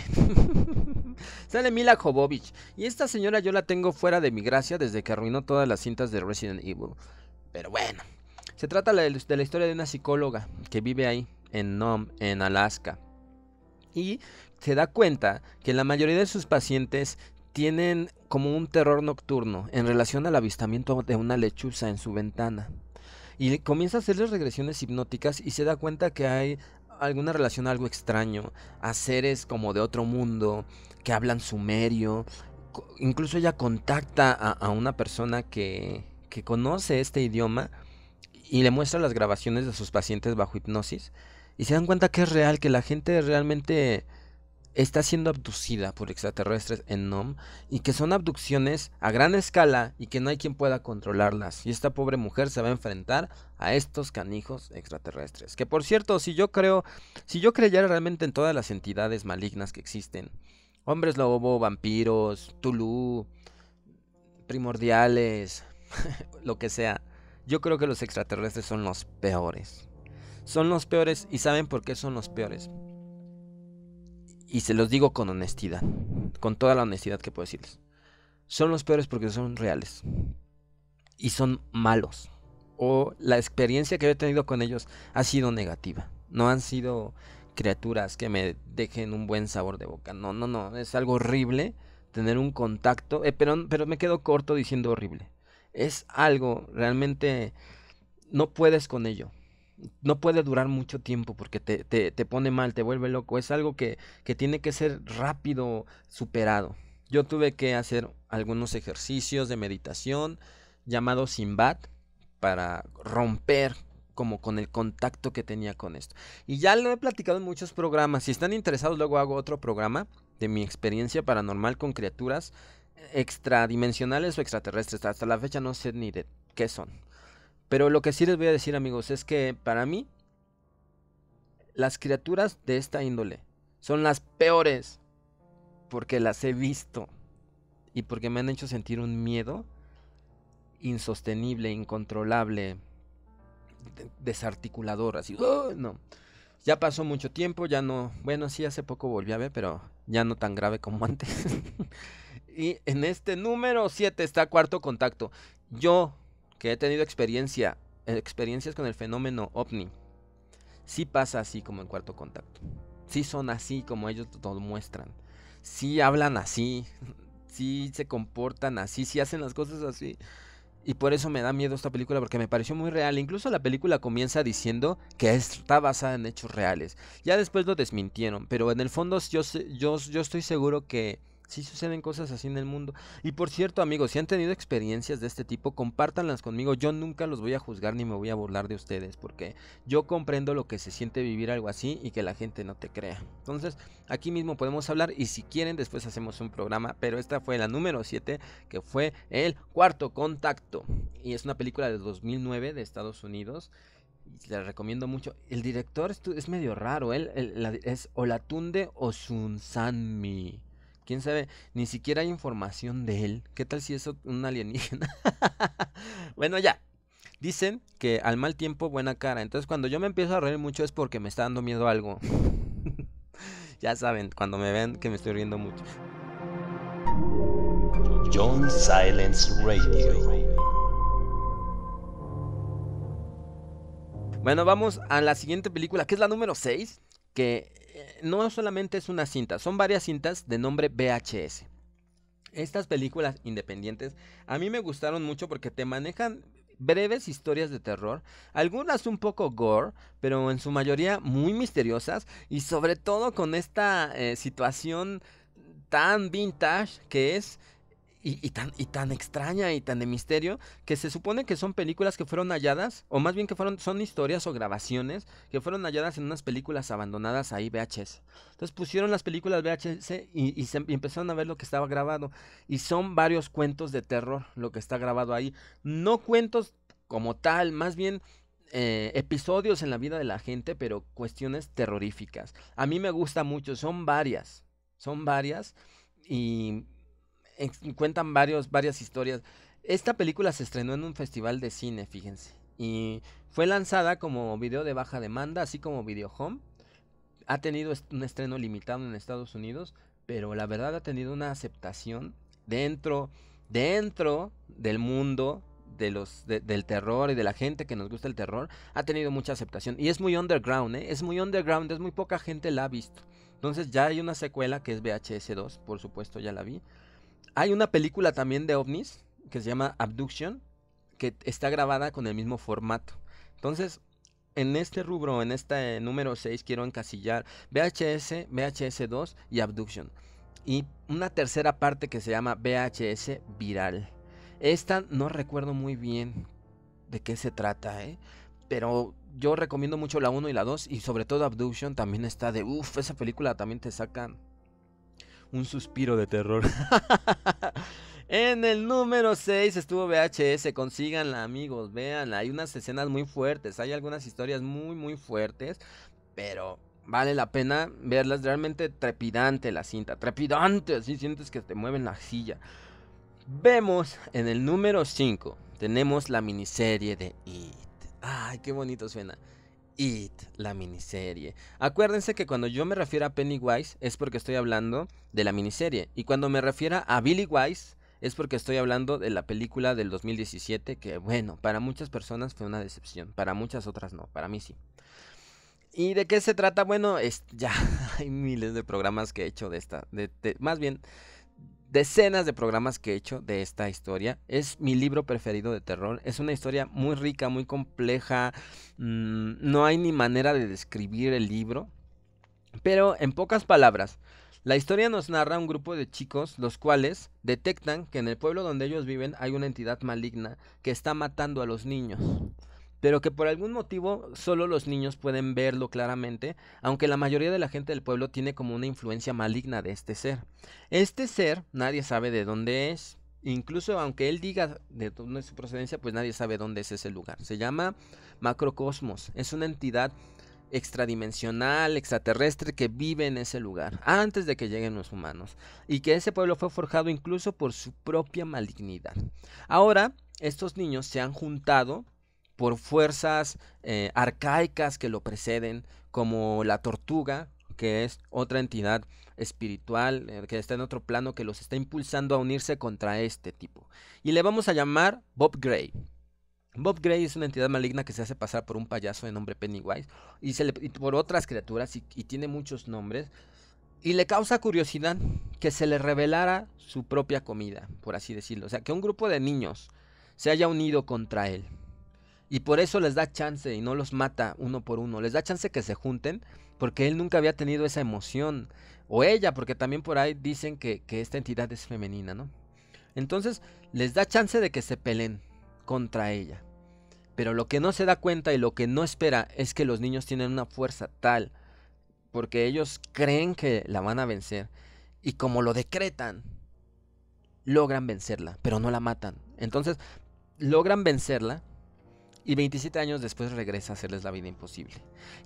sale Mila Jovovich. Y esta señora yo la tengo fuera de mi gracia desde que arruinó todas las cintas de Resident Evil. Pero bueno, se trata de la historia de una psicóloga que vive ahí, en Nome, en Alaska. Y se da cuenta que la mayoría de sus pacientes tienen como un terror nocturno en relación al avistamiento de una lechuza en su ventana. Y comienza a hacerles regresiones hipnóticas y se da cuenta que hay alguna relación a algo extraño, a seres como de otro mundo, que hablan sumerio. Incluso ella contacta a, a una persona que, que conoce este idioma y le muestra las grabaciones de sus pacientes bajo hipnosis y se dan cuenta que es real, que la gente realmente está siendo abducida por extraterrestres en NOM y que son abducciones a gran escala y que no hay quien pueda controlarlas. Y esta pobre mujer se va a enfrentar a estos canijos extraterrestres. Que por cierto, si yo creo, si yo creyera realmente en todas las entidades malignas que existen, hombres lobo, vampiros, Tulu, primordiales, lo que sea yo creo que los extraterrestres son los peores. Son los peores y saben por qué son los peores. Y se los digo con honestidad, con toda la honestidad que puedo decirles. Son los peores porque son reales. Y son malos. O la experiencia que yo he tenido con ellos ha sido negativa. No han sido criaturas que me dejen un buen sabor de boca. No, no, no. Es algo horrible tener un contacto. Eh, pero, pero me quedo corto diciendo horrible es algo realmente no puedes con ello. No puede durar mucho tiempo porque te, te, pone mal, te vuelve loco. Es algo que, tiene que ser rápido superado. Yo tuve que hacer algunos ejercicios de meditación llamado Simbad para romper como con el contacto que tenía con esto. Y ya lo he platicado en muchos programas. Si están interesados, luego hago otro programa de mi experiencia paranormal con criaturas extradimensionales o extraterrestres. Hasta la fecha no sé ni de qué son. Pero lo que sí les voy a decir amigos es que para mí las criaturas de esta índole son las peores porque las he visto y porque me han hecho sentir un miedo insostenible, incontrolable, desarticulador, así. no. Ya pasó mucho tiempo, ya no. Bueno, sí, hace poco volví a ver, pero ya no tan grave como antes. Y en este número 7 está cuarto contacto. Yo, que he tenido experiencia, eh, experiencias con el fenómeno ovni, sí pasa así como en cuarto contacto. Sí son así como ellos lo muestran. Sí hablan así. Sí se comportan así. Sí hacen las cosas así. Y por eso me da miedo esta película porque me pareció muy real. Incluso la película comienza diciendo que está basada en hechos reales. Ya después lo desmintieron, pero en el fondo yo, yo, yo estoy seguro que si suceden cosas así en el mundo. Y por cierto, amigos, si han tenido experiencias de este tipo, compártanlas conmigo. Yo nunca los voy a juzgar ni me voy a burlar de ustedes, porque yo comprendo lo que se siente vivir algo así y que la gente no te crea. Entonces, aquí mismo podemos hablar y si quieren, después hacemos un programa. Pero esta fue la número 7, que fue El Cuarto Contacto. Y es una película de 2009 de Estados Unidos les recomiendo mucho. El director es, medio raro, él, es Olatunde Osunsanmi quién sabe, ni siquiera hay información de él. ¿Qué tal si es un alienígena? bueno, ya. Dicen que al mal tiempo, buena cara. Entonces, cuando yo me empiezo a reír mucho es porque me está dando miedo algo. ya saben, cuando me ven que me estoy riendo mucho. John Silence Radio. Bueno, vamos a la siguiente película, que es la número 6, que eh, no solamente es una cinta, son varias cintas de nombre VHS. Estas películas independientes a mí me gustaron mucho porque te manejan breves historias de terror, algunas un poco gore, pero en su mayoría muy misteriosas y sobre todo con esta eh, situación tan vintage que es y, tan, y tan extraña y tan de misterio que se supone que son películas que fueron halladas, o más bien que fueron, son historias o grabaciones que fueron halladas en unas películas abandonadas ahí VHS. Entonces pusieron las películas VHS em, y, empezaron a ver lo que estaba grabado. Y son varios cuentos de terror lo que está grabado ahí. No cuentos como tal, más bien eh, episodios en la vida de la gente, pero cuestiones terroríficas. A mí me gusta mucho, son varias, son varias y cuentan varias historias. Esta película se estrenó en un festival de cine, fíjense. Y fue lanzada como video de baja demanda, así como video home. Ha tenido un estreno limitado en Estados Unidos, pero la verdad ha tenido una aceptación dentro, dentro del mundo del terror y de la gente que nos gusta el terror, ha tenido mucha aceptación. Y es muy underground, ¿eh? es muy underground, es muy poca gente la ha visto. Entonces ya hay una secuela que es VHS 2, por supuesto ya la vi. Hay una película también de ovnis que se llama Abduction, que está grabada con el mismo formato. Entonces, en este rubro, en este número 6, quiero encasillar VHS, VHS 2 y Abduction. Y una tercera parte que se llama VHS Viral. Esta no recuerdo muy bien de qué se trata, ¿eh? pero yo recomiendo mucho la 1 y la 2 y sobre todo Abduction también está de, uff, esa película también te saca un suspiro de terror. en el número 6 estuvo VHS. Consíganla, amigos. Veanla. Hay unas escenas muy fuertes. Hay algunas historias muy, muy fuertes. Pero vale la pena verlas. Realmente trepidante la cinta. Trepidante. Así sientes que te mueven la silla. Vemos en el número 5. Tenemos la miniserie de It. Ay, qué bonito suena. It, la miniserie. Acuérdense que cuando yo me refiero a Pennywise es porque estoy hablando de la miniserie. Y cuando me refiero a Billy Wise es porque estoy hablando de la película del 2017 que, bueno, para muchas personas fue una decepción. Para muchas otras no, para mí sí. ¿Y de qué se trata? Bueno, es, ya hay miles de programas que he hecho de esta. más bien, decenas de programas que he hecho de esta historia. Es mi libro preferido de terror. Es una historia muy rica, muy compleja. Mm, no hay ni manera de describir el libro. Pero en pocas palabras, la historia nos narra un grupo de chicos los cuales detectan que en el pueblo donde ellos viven hay una entidad maligna que está matando a los niños pero que por algún motivo solo los niños pueden verlo claramente, aunque la mayoría de la gente del pueblo tiene como una influencia maligna de este ser. Este ser nadie sabe de dónde es, incluso aunque él diga de dónde es su procedencia, pues nadie sabe dónde es ese lugar. Se llama Macrocosmos, es una entidad extradimensional, extraterrestre que vive en ese lugar, antes de que lleguen los humanos, y que ese pueblo fue forjado incluso por su propia malignidad. Ahora, estos niños se han juntado por fuerzas eh, arcaicas que lo preceden, como la tortuga, que es otra entidad espiritual eh, que está en otro plano que los está impulsando a unirse contra este tipo. Y le vamos a llamar Bob Gray. Bob Gray es una entidad maligna que se hace pasar por un payaso de nombre Pennywise y, se por otras criaturas y, y tiene muchos nombres. Y le causa curiosidad que se le revelara su propia comida, por así decirlo. O sea, que un grupo de niños se haya unido contra él. Y por eso les da chance y no los mata uno por uno. Les da chance que se junten porque él nunca había tenido esa emoción. O ella, porque también por ahí dicen que, esta entidad es femenina, ¿no? Entonces les da chance de que se peleen contra ella. Pero lo que no se da cuenta y lo que no espera es que los niños tienen una fuerza tal. Porque ellos creen que la van a vencer. Y como lo decretan, logran vencerla, pero no la matan. Entonces, logran vencerla y 27 años después regresa a hacerles la vida imposible.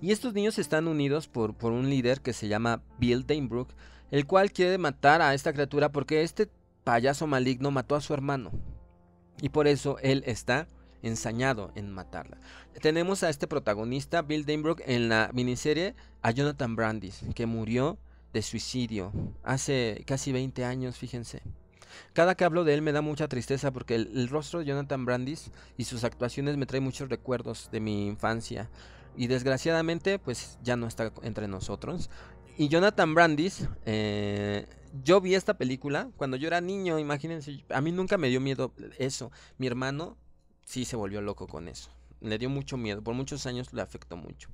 Y estos niños están unidos por, por un líder que se llama Bill Danebrook, el cual quiere matar a esta criatura porque este payaso maligno mató a su hermano. Y por eso él está ensañado en matarla. Tenemos a este protagonista, Bill Danebrook, en la miniserie a Jonathan Brandis, que murió de suicidio hace casi 20 años, fíjense. Cada que hablo de él me da mucha tristeza porque el, rostro de Jonathan Brandis y sus actuaciones me trae muchos recuerdos de mi infancia. Y desgraciadamente, pues ya no está entre nosotros. Y Jonathan Brandis, eh, yo vi esta película cuando yo era niño, imagínense, a mí nunca me dio miedo eso. Mi hermano sí se volvió loco con eso. Le dio mucho miedo, por muchos años le afectó mucho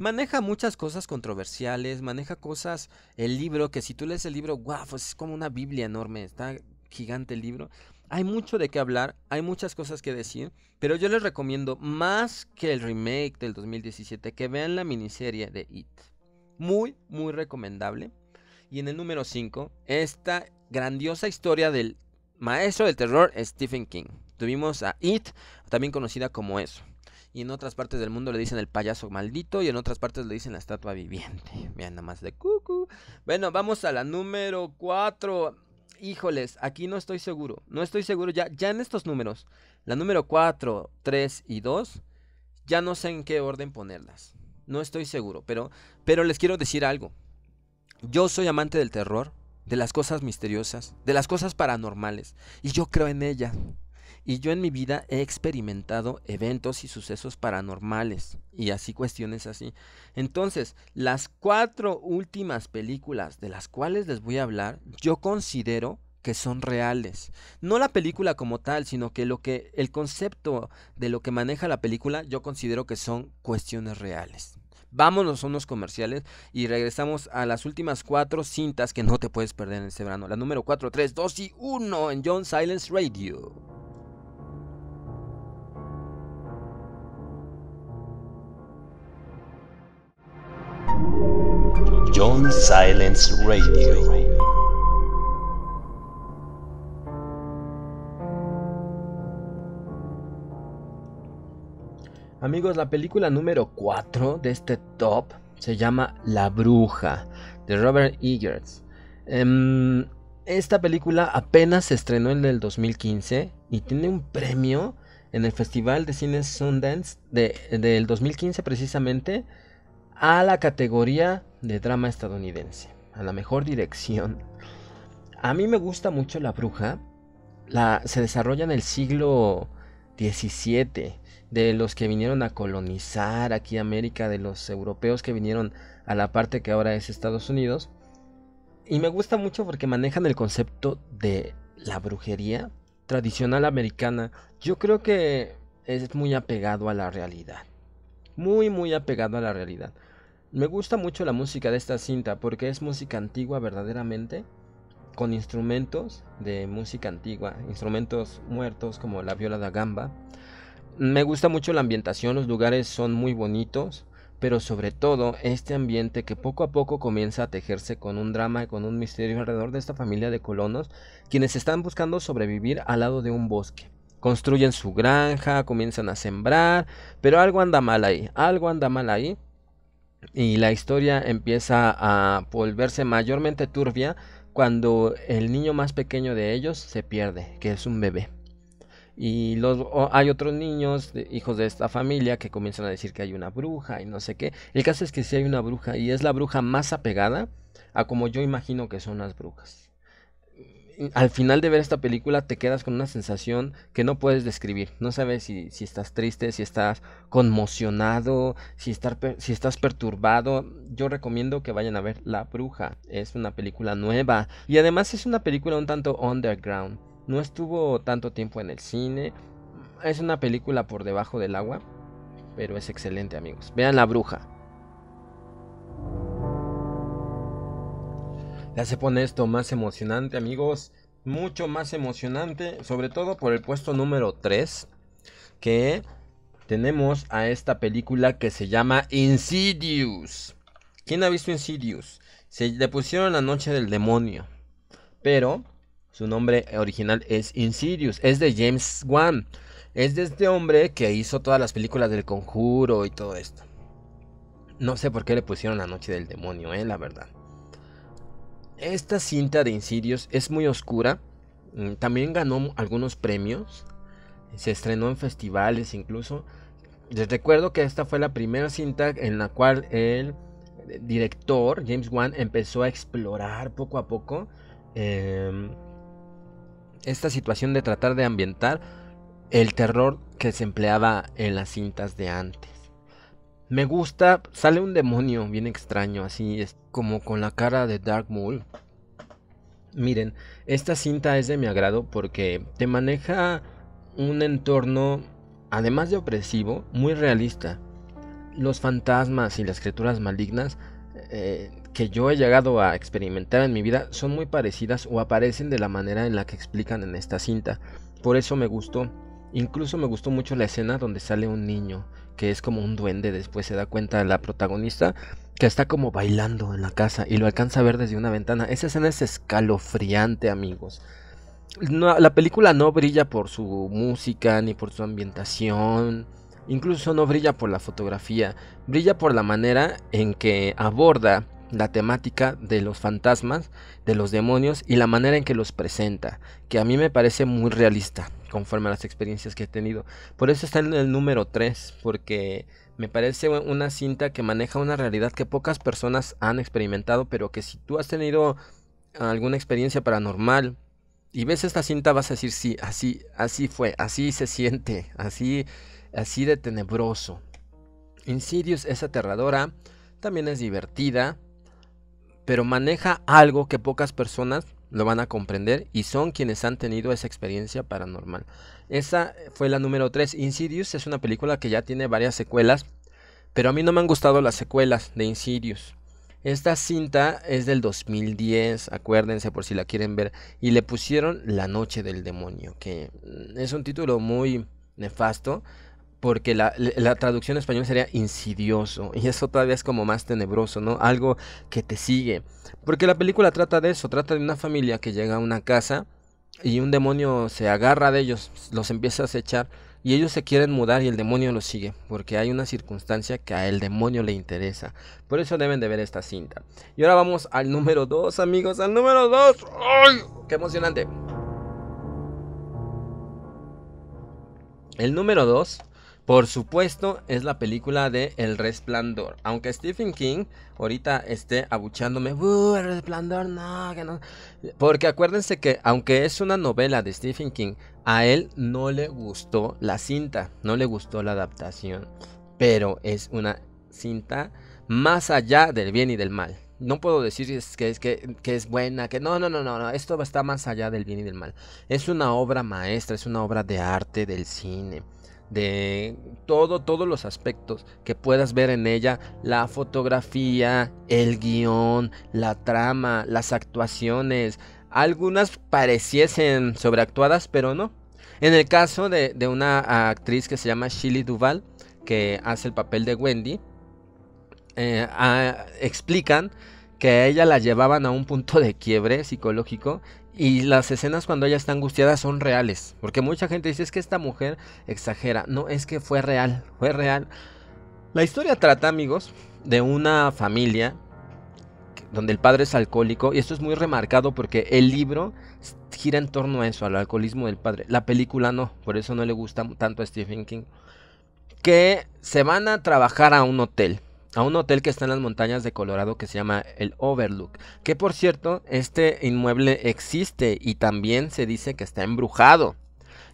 maneja muchas cosas controversiales, maneja cosas, el libro, que si tú lees el libro, guau, pues, es como una Biblia enorme, está gigante el libro. Hay mucho de qué hablar, hay muchas cosas que decir, pero yo les recomiendo más que el remake del 2017 que vean la miniserie de It. Muy, muy recomendable. Y en el número 5, esta grandiosa historia del maestro del terror Stephen King. Tuvimos a It, también conocida como eso y en otras partes del mundo le dicen el payaso maldito y en otras partes le dicen la estatua viviente. Vean nada más de cucu. Bueno, vamos a la número 4. Híjoles, aquí no estoy seguro. No estoy seguro ya, ya en estos números. La número 4, 3 y 2. Ya no sé en qué orden ponerlas. No estoy seguro, pero, pero les quiero decir algo. Yo soy amante del terror, de las cosas misteriosas, de las cosas paranormales, y yo creo en ella y yo en mi vida he experimentado eventos y sucesos paranormales y así cuestiones así. Entonces, las cuatro últimas películas de las cuales les voy a hablar, yo considero que son reales. No la película como tal, sino que lo que el concepto de lo que maneja la película yo considero que son cuestiones reales. Vámonos a unos comerciales y regresamos a las últimas cuatro cintas que no te puedes perder en este verano. La número 4, 3, 2 y 1 en John Silence Radio. John Silence Radio. Amigos, la película número 4 de este top se llama La Bruja, de Robert Egerts. Em, esta película apenas se estrenó en el 2015 y tiene un premio en el Festival de Cine Sundance del 2015 precisamente a la categoría de drama estadounidense, a la mejor dirección. A mí me gusta mucho La Bruja. La, se desarrolla en el siglo XVII, de los que vinieron a colonizar aquí América, de los europeos que vinieron a la parte que ahora es Estados Unidos. Y me gusta mucho porque manejan el concepto de la brujería tradicional americana. Yo creo que es muy apegado a la realidad. Muy, muy apegado a la realidad. Me gusta mucho la música de esta cinta porque es música antigua verdaderamente, con instrumentos de música antigua, instrumentos muertos como la viola da gamba. Me gusta mucho la ambientación, los lugares son muy bonitos, pero sobre todo este ambiente que poco a poco comienza a tejerse con un drama y con un misterio alrededor de esta familia de colonos, quienes están buscando sobrevivir al lado de un bosque construyen su granja, comienzan a sembrar, pero algo anda mal ahí, algo anda mal ahí y la historia empieza a volverse mayormente turbia cuando el niño más pequeño de ellos se pierde, que es un bebé. Y hay otros niños, hijos de esta familia, que comienzan a decir que hay una bruja y no sé qué. El caso es que sí hay una bruja y es la bruja más apegada a como yo imagino que son las brujas al final de ver esta película te quedas con una sensación que no puedes describir. No sabes si, estás triste, si estás conmocionado, si, si estás perturbado. Yo recomiendo que vayan a ver La Bruja. Es una película nueva. Y además es una película un tanto underground. No estuvo tanto tiempo en el cine. Es una película por debajo del agua. Pero es excelente amigos. Vean La Bruja. Ya se pone esto más emocionante, amigos. Mucho más emocionante, sobre todo por el puesto número 3, que tenemos a esta película que se llama Insidious. ¿Quién ha visto Insidious? Se le pusieron la noche del demonio, pero su nombre original es Insidious, es de James Wan. Es de este hombre que hizo todas las películas del conjuro y todo esto. No sé por qué le pusieron la noche del demonio, eh, la verdad. Esta cinta de Insidious es muy oscura. Mm, también ganó algunos premios. Se estrenó en festivales incluso. Les recuerdo que esta fue la primera cinta en la cual el director James Wan empezó a explorar poco a poco em, esta situación de tratar de ambientar el terror que se empleaba en las cintas de antes. Me gusta, sale un demonio bien extraño, así es como con la cara de Dark Maul. Miren, esta cinta es de mi agrado porque te maneja un entorno, además de opresivo, muy realista. Los fantasmas y las criaturas malignas eh, que yo he llegado a experimentar en mi vida son muy parecidas o aparecen de la manera en la que explican en esta cinta. Por eso me gustó. Incluso me gustó mucho la escena donde sale un niño, que es como un duende, después se da cuenta la protagonista, que está como bailando en la casa y lo alcanza a ver desde una ventana. Esa escena es escalofriante, amigos. la película no brilla por su música ni por su ambientación, incluso no brilla por la fotografía, brilla por la manera en que aborda la temática de los fantasmas, de los demonios y la manera en que los presenta, que a mí me parece muy realista conforme a las experiencias que he tenido. Por eso está en el número 3, porque me parece una cinta que maneja una realidad que pocas personas han experimentado, pero que si tú has tenido alguna experiencia paranormal y ves esta cinta vas a decir sí, así así fue, así se siente, así así de tenebroso. Insidious es aterradora, también es divertida, pero maneja algo que pocas personas lo van a comprender y son quienes han tenido esa experiencia paranormal. Esa fue la número 3. Insidious es una película que ya tiene varias secuelas, pero a mí no me han gustado las secuelas de Insidious. Esta cinta es del 2010, acuérdense por si la quieren ver, y le pusieron La Noche del Demonio, que es un título muy nefasto, porque la, traducción en español sería insidioso, y eso todavía es como más tenebroso, ¿no? Algo que te sigue. Porque la película trata de eso, trata de una familia que llega a una casa y un demonio se agarra de ellos, los empieza a acechar y ellos se quieren mudar y el demonio los sigue, porque hay una circunstancia que a el demonio le interesa. Por eso deben de ver esta cinta. Y ahora vamos al número 2, amigos, al número 2. ¡Ay! ¡Qué emocionante! El número 2 por supuesto, es la película de El Resplandor. Aunque Stephen King ahorita esté abuchándome, ¡Uh, El Resplandor, no, que no. Porque acuérdense que, aunque es una novela de Stephen King, a él no le gustó la cinta, no le gustó la adaptación. Pero es una cinta más allá del bien y del mal. No puedo decir que, es que es buena, que no, no, no, no, no, esto está más allá del bien y del mal. Es una obra maestra, es una obra de arte del cine de todo, todos los aspectos que puedas ver en ella, la fotografía, el guión, la trama, las actuaciones, algunas pareciesen sobreactuadas, pero no. En el caso de, una actriz que se llama Shilly Duval, que hace el papel de Wendy, eh, ah, explican que a ella la llevaban a un punto de quiebre psicológico y las escenas cuando ella está angustiada son reales, porque mucha gente dice es que esta mujer exagera, no, es que fue real, fue real. La historia trata, amigos, de una familia donde el padre es alcohólico y esto es muy remarcado porque el libro gira en torno a eso, al alcoholismo del padre. La película no, por eso no le gusta tanto a Stephen King. Que se van a trabajar a un hotel a un hotel que está en las montañas de Colorado que se llama el Overlook. Que por cierto, este inmueble existe y también se dice que está embrujado.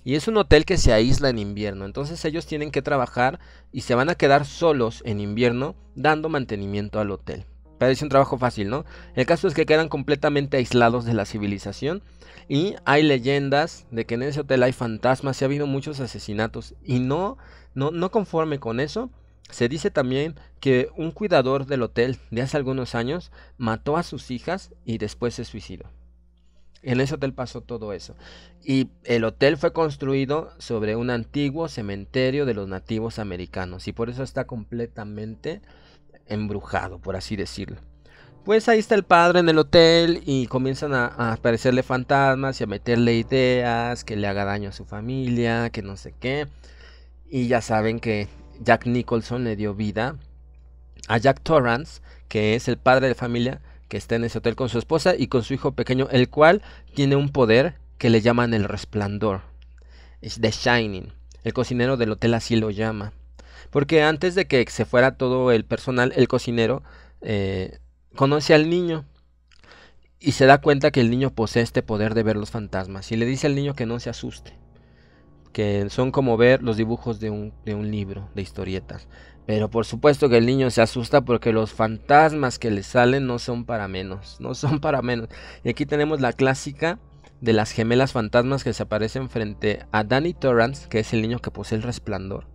Y es un hotel que se aísla en invierno. Entonces ellos tienen que trabajar y se van a quedar solos en invierno dando mantenimiento al hotel. Parece un trabajo fácil, ¿no? El caso es que quedan completamente aislados de la civilización y hay leyendas de que en ese hotel hay fantasmas y ha habido muchos asesinatos y no, no, no conforme con eso, se dice también que un cuidador del hotel de hace algunos años mató a sus hijas y después se suicidó. En ese hotel pasó todo eso. Y el hotel fue construido sobre un antiguo cementerio de los nativos americanos y por eso está completamente embrujado, por así decirlo. Pues ahí está el padre en el hotel y comienzan a, aparecerle fantasmas y a meterle ideas, que le haga daño a su familia, que no sé qué. Y ya saben que Jack Nicholson le dio vida a Jack Torrance, que es el padre de familia que está en ese hotel con su esposa y con su hijo pequeño, el cual tiene un poder que le llaman el resplandor. Es The Shining. El cocinero del hotel así lo llama. Porque antes de que se fuera todo el personal, el cocinero eh, conoce al niño y se da cuenta que el niño posee este poder de ver los fantasmas y le dice al niño que no se asuste que son como ver los dibujos de un, libro de historietas. Pero por supuesto que el niño se asusta porque los fantasmas que le salen no son para menos, no son para menos. Y aquí tenemos la clásica de las gemelas fantasmas que se aparecen frente a Danny Torrance, que es el niño que posee el resplandor,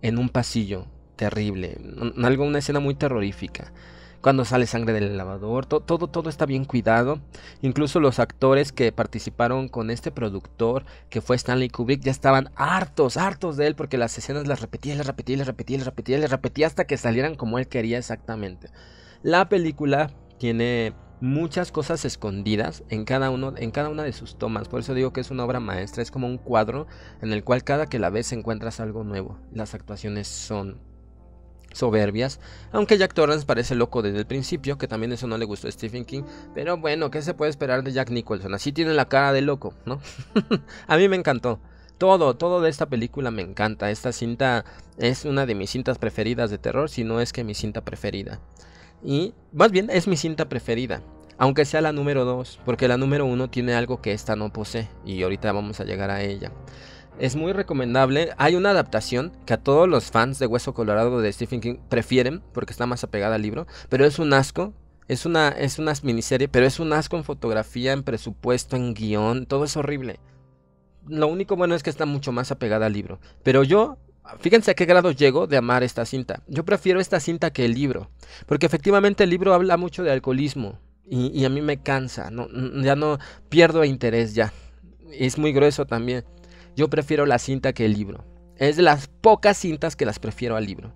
en un pasillo terrible, algo, una escena muy terrorífica cuando sale sangre del lavador, todo, todo está bien cuidado. Incluso los actores que participaron con este productor, que fue Stanley Kubrick, ya estaban hartos, hartos de él, porque las escenas las repetía, las repetía, las repetía, las repetía, las repetía hasta que salieran como él quería exactamente. La película tiene muchas cosas escondidas en cada, uno, en cada una de sus tomas. Por eso digo que es una obra maestra, es como un cuadro en el cual cada que la ves encuentras algo nuevo. Las actuaciones son soberbias, aunque Jack Torrance parece loco desde el principio, que también eso no le gustó a Stephen King, pero bueno, ¿qué se puede esperar de Jack Nicholson? Así tiene la cara de loco, ¿no? a mí me encantó. Todo, todo de esta película me encanta. Esta cinta es una de mis cintas preferidas de terror, si no es que mi cinta preferida. Y más bien es mi cinta preferida, aunque sea la número 2, porque la número 1 tiene algo que esta no posee, y ahorita vamos a llegar a ella. Es muy recomendable. Hay una adaptación que a todos los fans de Hueso Colorado de Stephen King prefieren porque está más apegada al libro, pero es un asco. Es una, es miniserie, pero es un asco en fotografía, en presupuesto, en guión, todo es horrible. Lo único bueno es que está mucho más apegada al libro. Pero yo Fíjense a qué grado llego de amar esta cinta. Yo prefiero esta cinta que el libro, porque efectivamente el libro habla mucho de alcoholismo y, a mí me cansa, no, ya no pierdo interés ya. Es muy grueso también yo prefiero la cinta que el libro. Es de las pocas cintas que las prefiero al libro.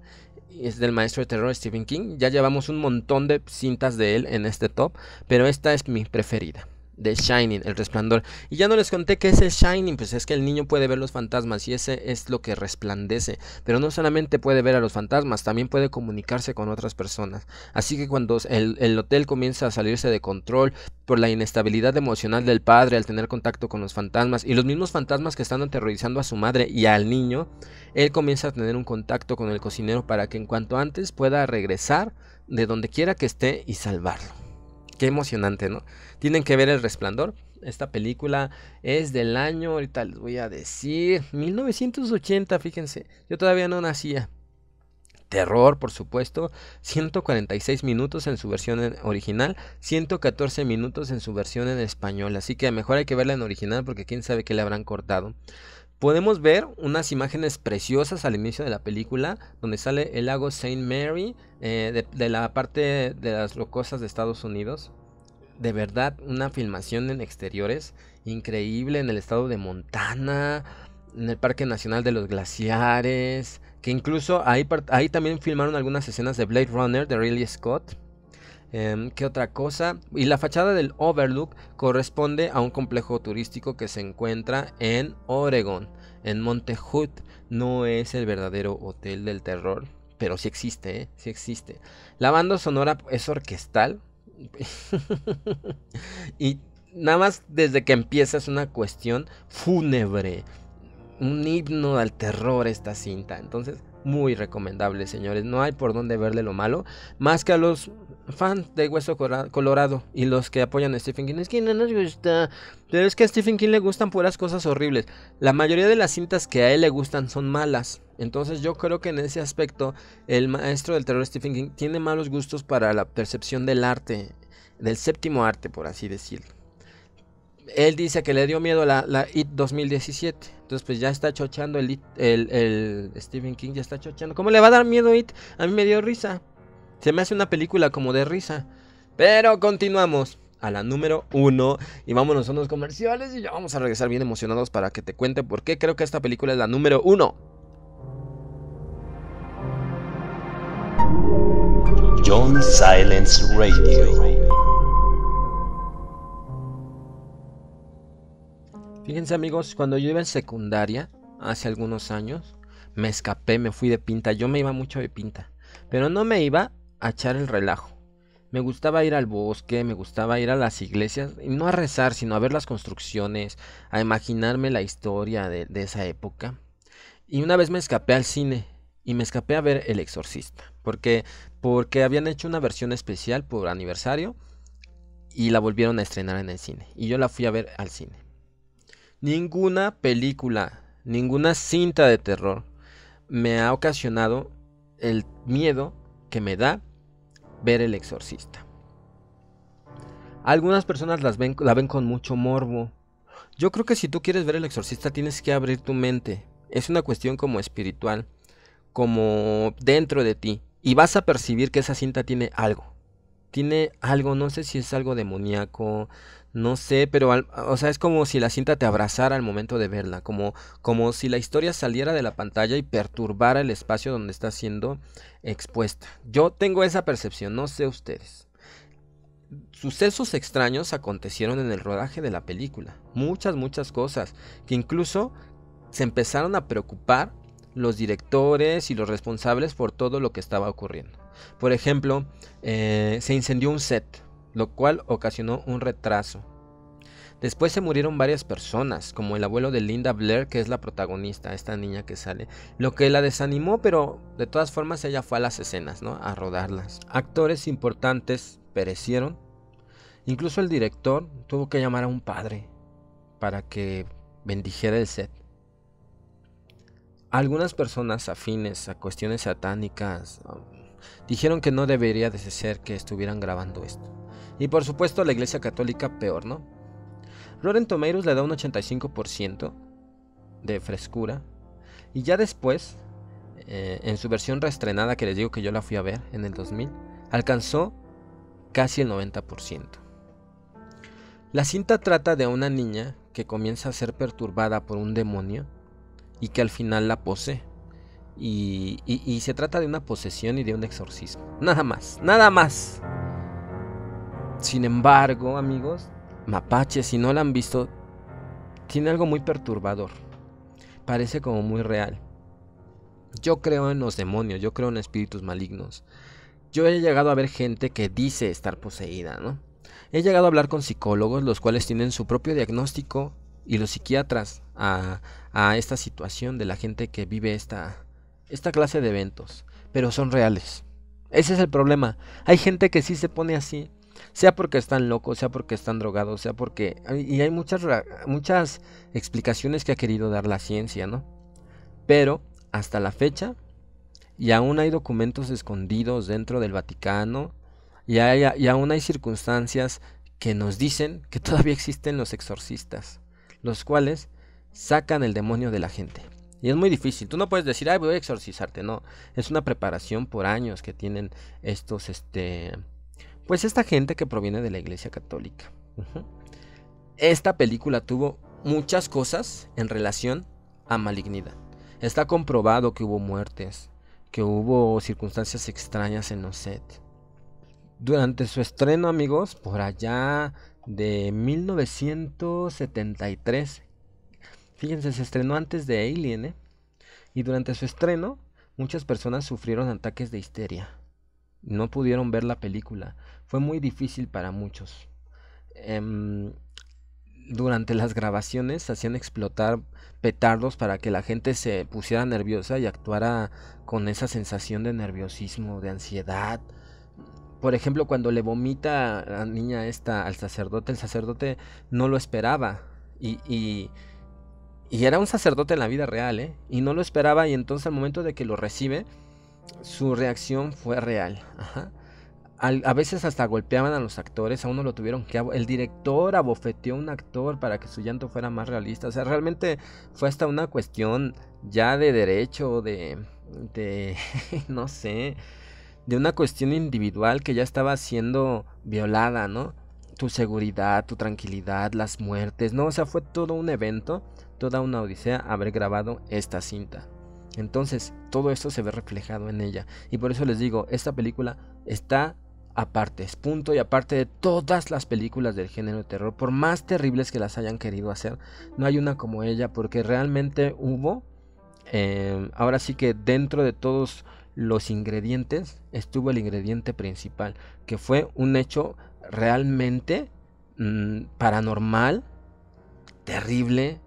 Es del maestro de terror Stephen King. Ya llevamos un montón de cintas de él en este top, pero esta es mi preferida. De Shining, el resplandor. Y ya no les conté que es el Shining, pues es que el niño puede ver los fantasmas y ese es lo que resplandece. Pero no solamente puede ver a los fantasmas, también puede comunicarse con otras personas. Así que cuando el, el hotel comienza a salirse de control por la inestabilidad emocional del padre al tener contacto con los fantasmas y los mismos fantasmas que están aterrorizando a su madre y al niño, él comienza a tener un contacto con el cocinero para que en cuanto antes pueda regresar de donde quiera que esté y salvarlo qué emocionante, ¿no? Tienen que ver El Resplandor. Esta película es del año, ahorita les voy a decir, 1980, fíjense. Yo todavía no nacía. Terror, por supuesto. 146 minutos en su versión original, 114 minutos en su versión en español. Así que mejor hay que verla en original porque quién sabe qué le habrán cortado. Podemos ver unas imágenes preciosas al inicio de la película, donde sale el lago Saint Mary, eh, de, la parte de las rocosas de Estados Unidos. De verdad, una filmación en exteriores increíble en el estado de Montana, en el Parque Nacional de los Glaciares, que incluso ahí, ahí también filmaron algunas escenas de Blade Runner de Ridley Scott. Em, ¿Qué otra cosa? Y la fachada del Overlook corresponde a un complejo turístico que se encuentra en Oregon, en Monte Hood. No es el verdadero hotel del terror, pero sí existe, ¿eh? sí existe. La banda sonora es orquestal. y nada más desde que empieza es una cuestión fúnebre. Un himno al terror esta cinta. Entonces, muy recomendable, señores. No hay por dónde verle lo malo, más que a los fans de Hueso Colorado y los que apoyan a Stephen King. Es que pero es que a Stephen King le gustan puras cosas horribles. La mayoría de las cintas que a él le gustan son malas. Entonces yo creo que en ese aspecto el maestro del terror Stephen King tiene malos gustos para la percepción del arte, del séptimo arte, por así decirlo él dice que le dio miedo la, la IT 2017. Entonces, pues ya está chochando el, el, Stephen King, ya está chochando. ¿Cómo le va a dar miedo IT? A mí me dio risa. Se me hace una película como de risa. Pero continuamos a la número uno y vámonos a unos comerciales y ya vamos a regresar bien emocionados para que te cuente por qué creo que esta película es la número uno. John Silence Radio. Fíjense amigos, cuando yo iba en secundaria, hace algunos años, me escapé, me fui de pinta, yo me iba mucho de pinta, pero no me iba a echar el relajo. Me gustaba ir al bosque, me gustaba ir a las iglesias, y no a rezar, sino a ver las construcciones, a imaginarme la historia de, de esa época. Y una vez me escapé al cine, y me escapé a ver El Exorcista, porque, porque habían hecho una versión especial por aniversario, y la volvieron a estrenar en el cine, y yo la fui a ver al cine. Ninguna película, ninguna cinta de terror me ha ocasionado el miedo que me da ver el exorcista. Algunas personas ven, la ven con mucho morbo. Yo creo que si tú quieres ver el exorcista tienes que abrir tu mente. Es una cuestión como espiritual, como dentro de ti. Y vas a percibir que esa cinta tiene algo. Tiene algo, no sé si es algo demoníaco, no sé, pero o sea, es como si la cinta te abrazara al momento de verla, como, como si la historia saliera de la pantalla y perturbara el espacio donde está siendo expuesta. Yo tengo esa percepción, no sé ustedes. Sucesos extraños acontecieron en el rodaje de la película, muchas, muchas cosas, que incluso se empezaron a preocupar los directores y los responsables por todo lo que estaba ocurriendo. Por ejemplo, eh, se incendió un set lo cual ocasionó un retraso. Después se murieron varias personas, como el abuelo de Linda Blair, que es la protagonista, esta niña que sale, lo que la desanimó, pero de todas formas ella fue a las escenas, ¿no? A rodarlas. Actores importantes perecieron. Incluso el director tuvo que llamar a un padre para que bendijera el set. Algunas personas afines a cuestiones satánicas um, dijeron que no debería de ser que estuvieran grabando esto. Y por supuesto la Iglesia Católica peor, ¿no? Rotten Tomatoes le da un 85% de frescura. Y ya después, eh, en su versión reestrenada, que les digo que yo la fui a ver en el 2000, alcanzó casi el 90%. La cinta trata de una niña que comienza a ser perturbada por un demonio y que al final la posee. Y, y se trata de una posesión y de un exorcismo. Nada más, nada más. Sin embargo, amigos, Mapache, si no la han visto, tiene algo muy perturbador. Parece como muy real. Yo creo en los demonios, yo creo en espíritus malignos. Yo he llegado a ver gente que dice estar poseída, ¿no? He llegado a hablar con psicólogos, los cuales tienen su propio diagnóstico y los psiquiatras a, a esta situación de la gente que vive esta, esta clase de eventos. Pero son reales. Ese es el problema. Hay gente que sí se pone así sea porque están locos, sea porque están drogados, sea porque... Y hay muchas, muchas explicaciones que ha querido dar la ciencia, ¿no? Pero hasta la fecha, y aún hay documentos escondidos dentro del Vaticano, y, aún hay circunstancias que nos dicen que todavía existen los exorcistas, los cuales sacan el demonio de la gente. Y es muy difícil. Tú no puedes decir, ay, voy a exorcizarte. No, es una preparación por años que tienen estos, este, pues esta gente que proviene de la Iglesia Católica. Esta película tuvo muchas cosas en relación a malignidad. Está comprobado que hubo muertes, que hubo circunstancias extrañas en set. Durante su estreno, amigos, por allá de 1973, fíjense, se estrenó antes de Alien, ¿eh? Y durante su estreno, muchas personas sufrieron ataques de histeria no pudieron ver la película. Fue muy difícil para muchos. Em, durante las grabaciones hacían explotar petardos para que la gente se pusiera nerviosa y actuara con esa sensación de nerviosismo, de ansiedad. Por ejemplo, cuando le vomita a la niña esta al sacerdote, el sacerdote no lo esperaba y, y, y era un sacerdote en la vida real, ¿eh? Y no lo esperaba y entonces al momento de que lo recibe, su reacción fue real. a veces hasta golpeaban a los actores, a uno lo tuvieron que... El director abofeteó a un actor para que su llanto fuera más realista. O sea, realmente fue hasta una cuestión ya de derecho, de... de no sé, de una cuestión individual que ya estaba siendo violada, ¿no? Tu seguridad, tu tranquilidad, las muertes, ¿no? O sea, fue todo un evento, toda una odisea haber grabado esta cinta. Entonces, todo esto se ve reflejado en ella. Y por eso les digo, esta película está aparte, es punto y aparte de todas las películas del género de terror, por más terribles que las hayan querido hacer, no hay una como ella, porque realmente hubo, eh, ahora sí que dentro de todos los ingredientes, estuvo el ingrediente principal, que fue un hecho realmente mm, paranormal, terrible,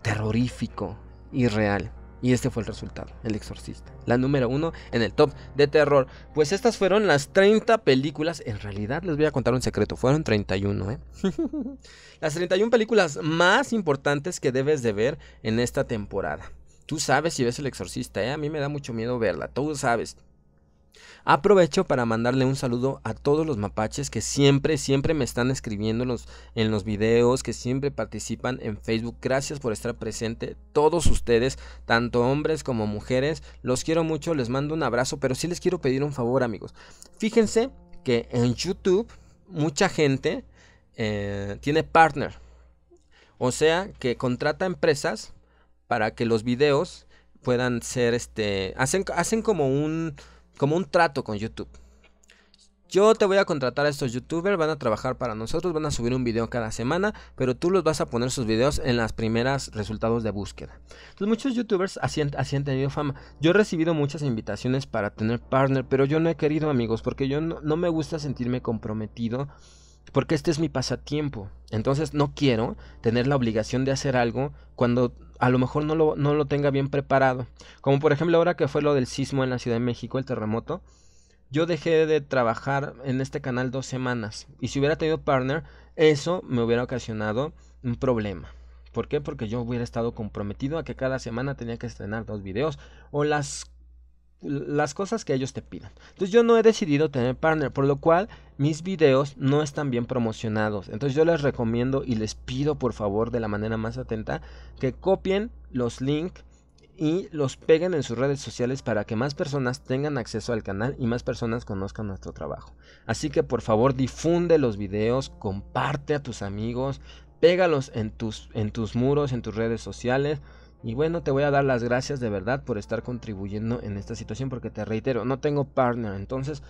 terrorífico y real. Y este fue el resultado, El Exorcista. La número uno en el top de terror. Pues estas fueron las 30 películas. En realidad les voy a contar un secreto. Fueron 31, ¿eh? las 31 películas más importantes que debes de ver en esta temporada. Tú sabes si ves El Exorcista, ¿eh? A mí me da mucho miedo verla. Tú sabes. Aprovecho para mandarle un saludo a todos los mapaches que siempre, siempre me están escribiendo en los, videos, que siempre participan en Facebook. Gracias por estar presente, todos ustedes, tanto hombres como mujeres. Los quiero mucho, les mando un abrazo, pero sí les quiero pedir un favor, amigos. Fíjense que en YouTube mucha gente eh, tiene partner. O sea, que contrata empresas para que los videos puedan ser este hacen hacen como un como un trato con YouTube. Yo te voy a contratar a estos youtubers, van a trabajar para nosotros, van a subir un video cada semana, pero tú los vas a poner sus videos en las primeras resultados de búsqueda. Entonces muchos youtubers así, han, tenido fama. Yo he recibido muchas invitaciones para tener partner, pero yo no he querido amigos, porque yo no, no me gusta sentirme comprometido, porque este es mi pasatiempo. Entonces no quiero tener la obligación de hacer algo cuando a lo mejor no lo, tenga bien preparado. Como por ejemplo ahora que fue lo del sismo en la Ciudad de México, el terremoto. Yo dejé de trabajar en este canal dos semanas. Y si hubiera tenido partner, eso me hubiera ocasionado un problema. ¿Por qué? Porque yo hubiera estado comprometido a que cada semana tenía que estrenar dos videos o las las cosas que ellos te pidan. Entonces yo no he decidido tener partner, por lo cual mis videos no están bien promocionados. Entonces yo les recomiendo y les pido por favor de la manera más atenta que copien los links y los peguen en sus redes sociales para que más personas tengan acceso al canal y más personas conozcan nuestro trabajo. Así que por favor difunde los videos, comparte a tus amigos, pégalos en tus, en tus muros, en tus redes sociales y bueno, te voy a dar las gracias de verdad por estar contribuyendo en esta situación porque te reitero, no tengo partner, entonces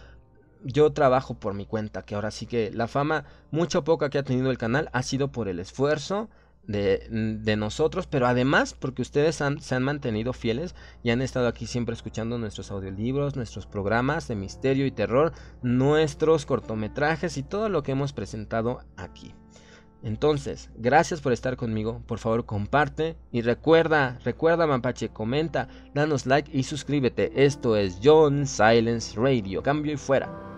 yo trabajo por mi cuenta, que ahora sí que la fama, mucho poca que ha tenido el canal, ha sido por el esfuerzo de, mm, nosotros, pero además porque ustedes se han mantenido fieles y han estado aquí siempre escuchando nuestros audiolibros, nuestros programas de misterio y terror, nuestros cortometrajes y todo lo que hemos presentado aquí. Entonces, gracias por estar conmigo, por favor comparte y recuerda, recuerda Mapache, comenta, danos like y suscríbete. Esto es John Silence Radio. Cambio y fuera.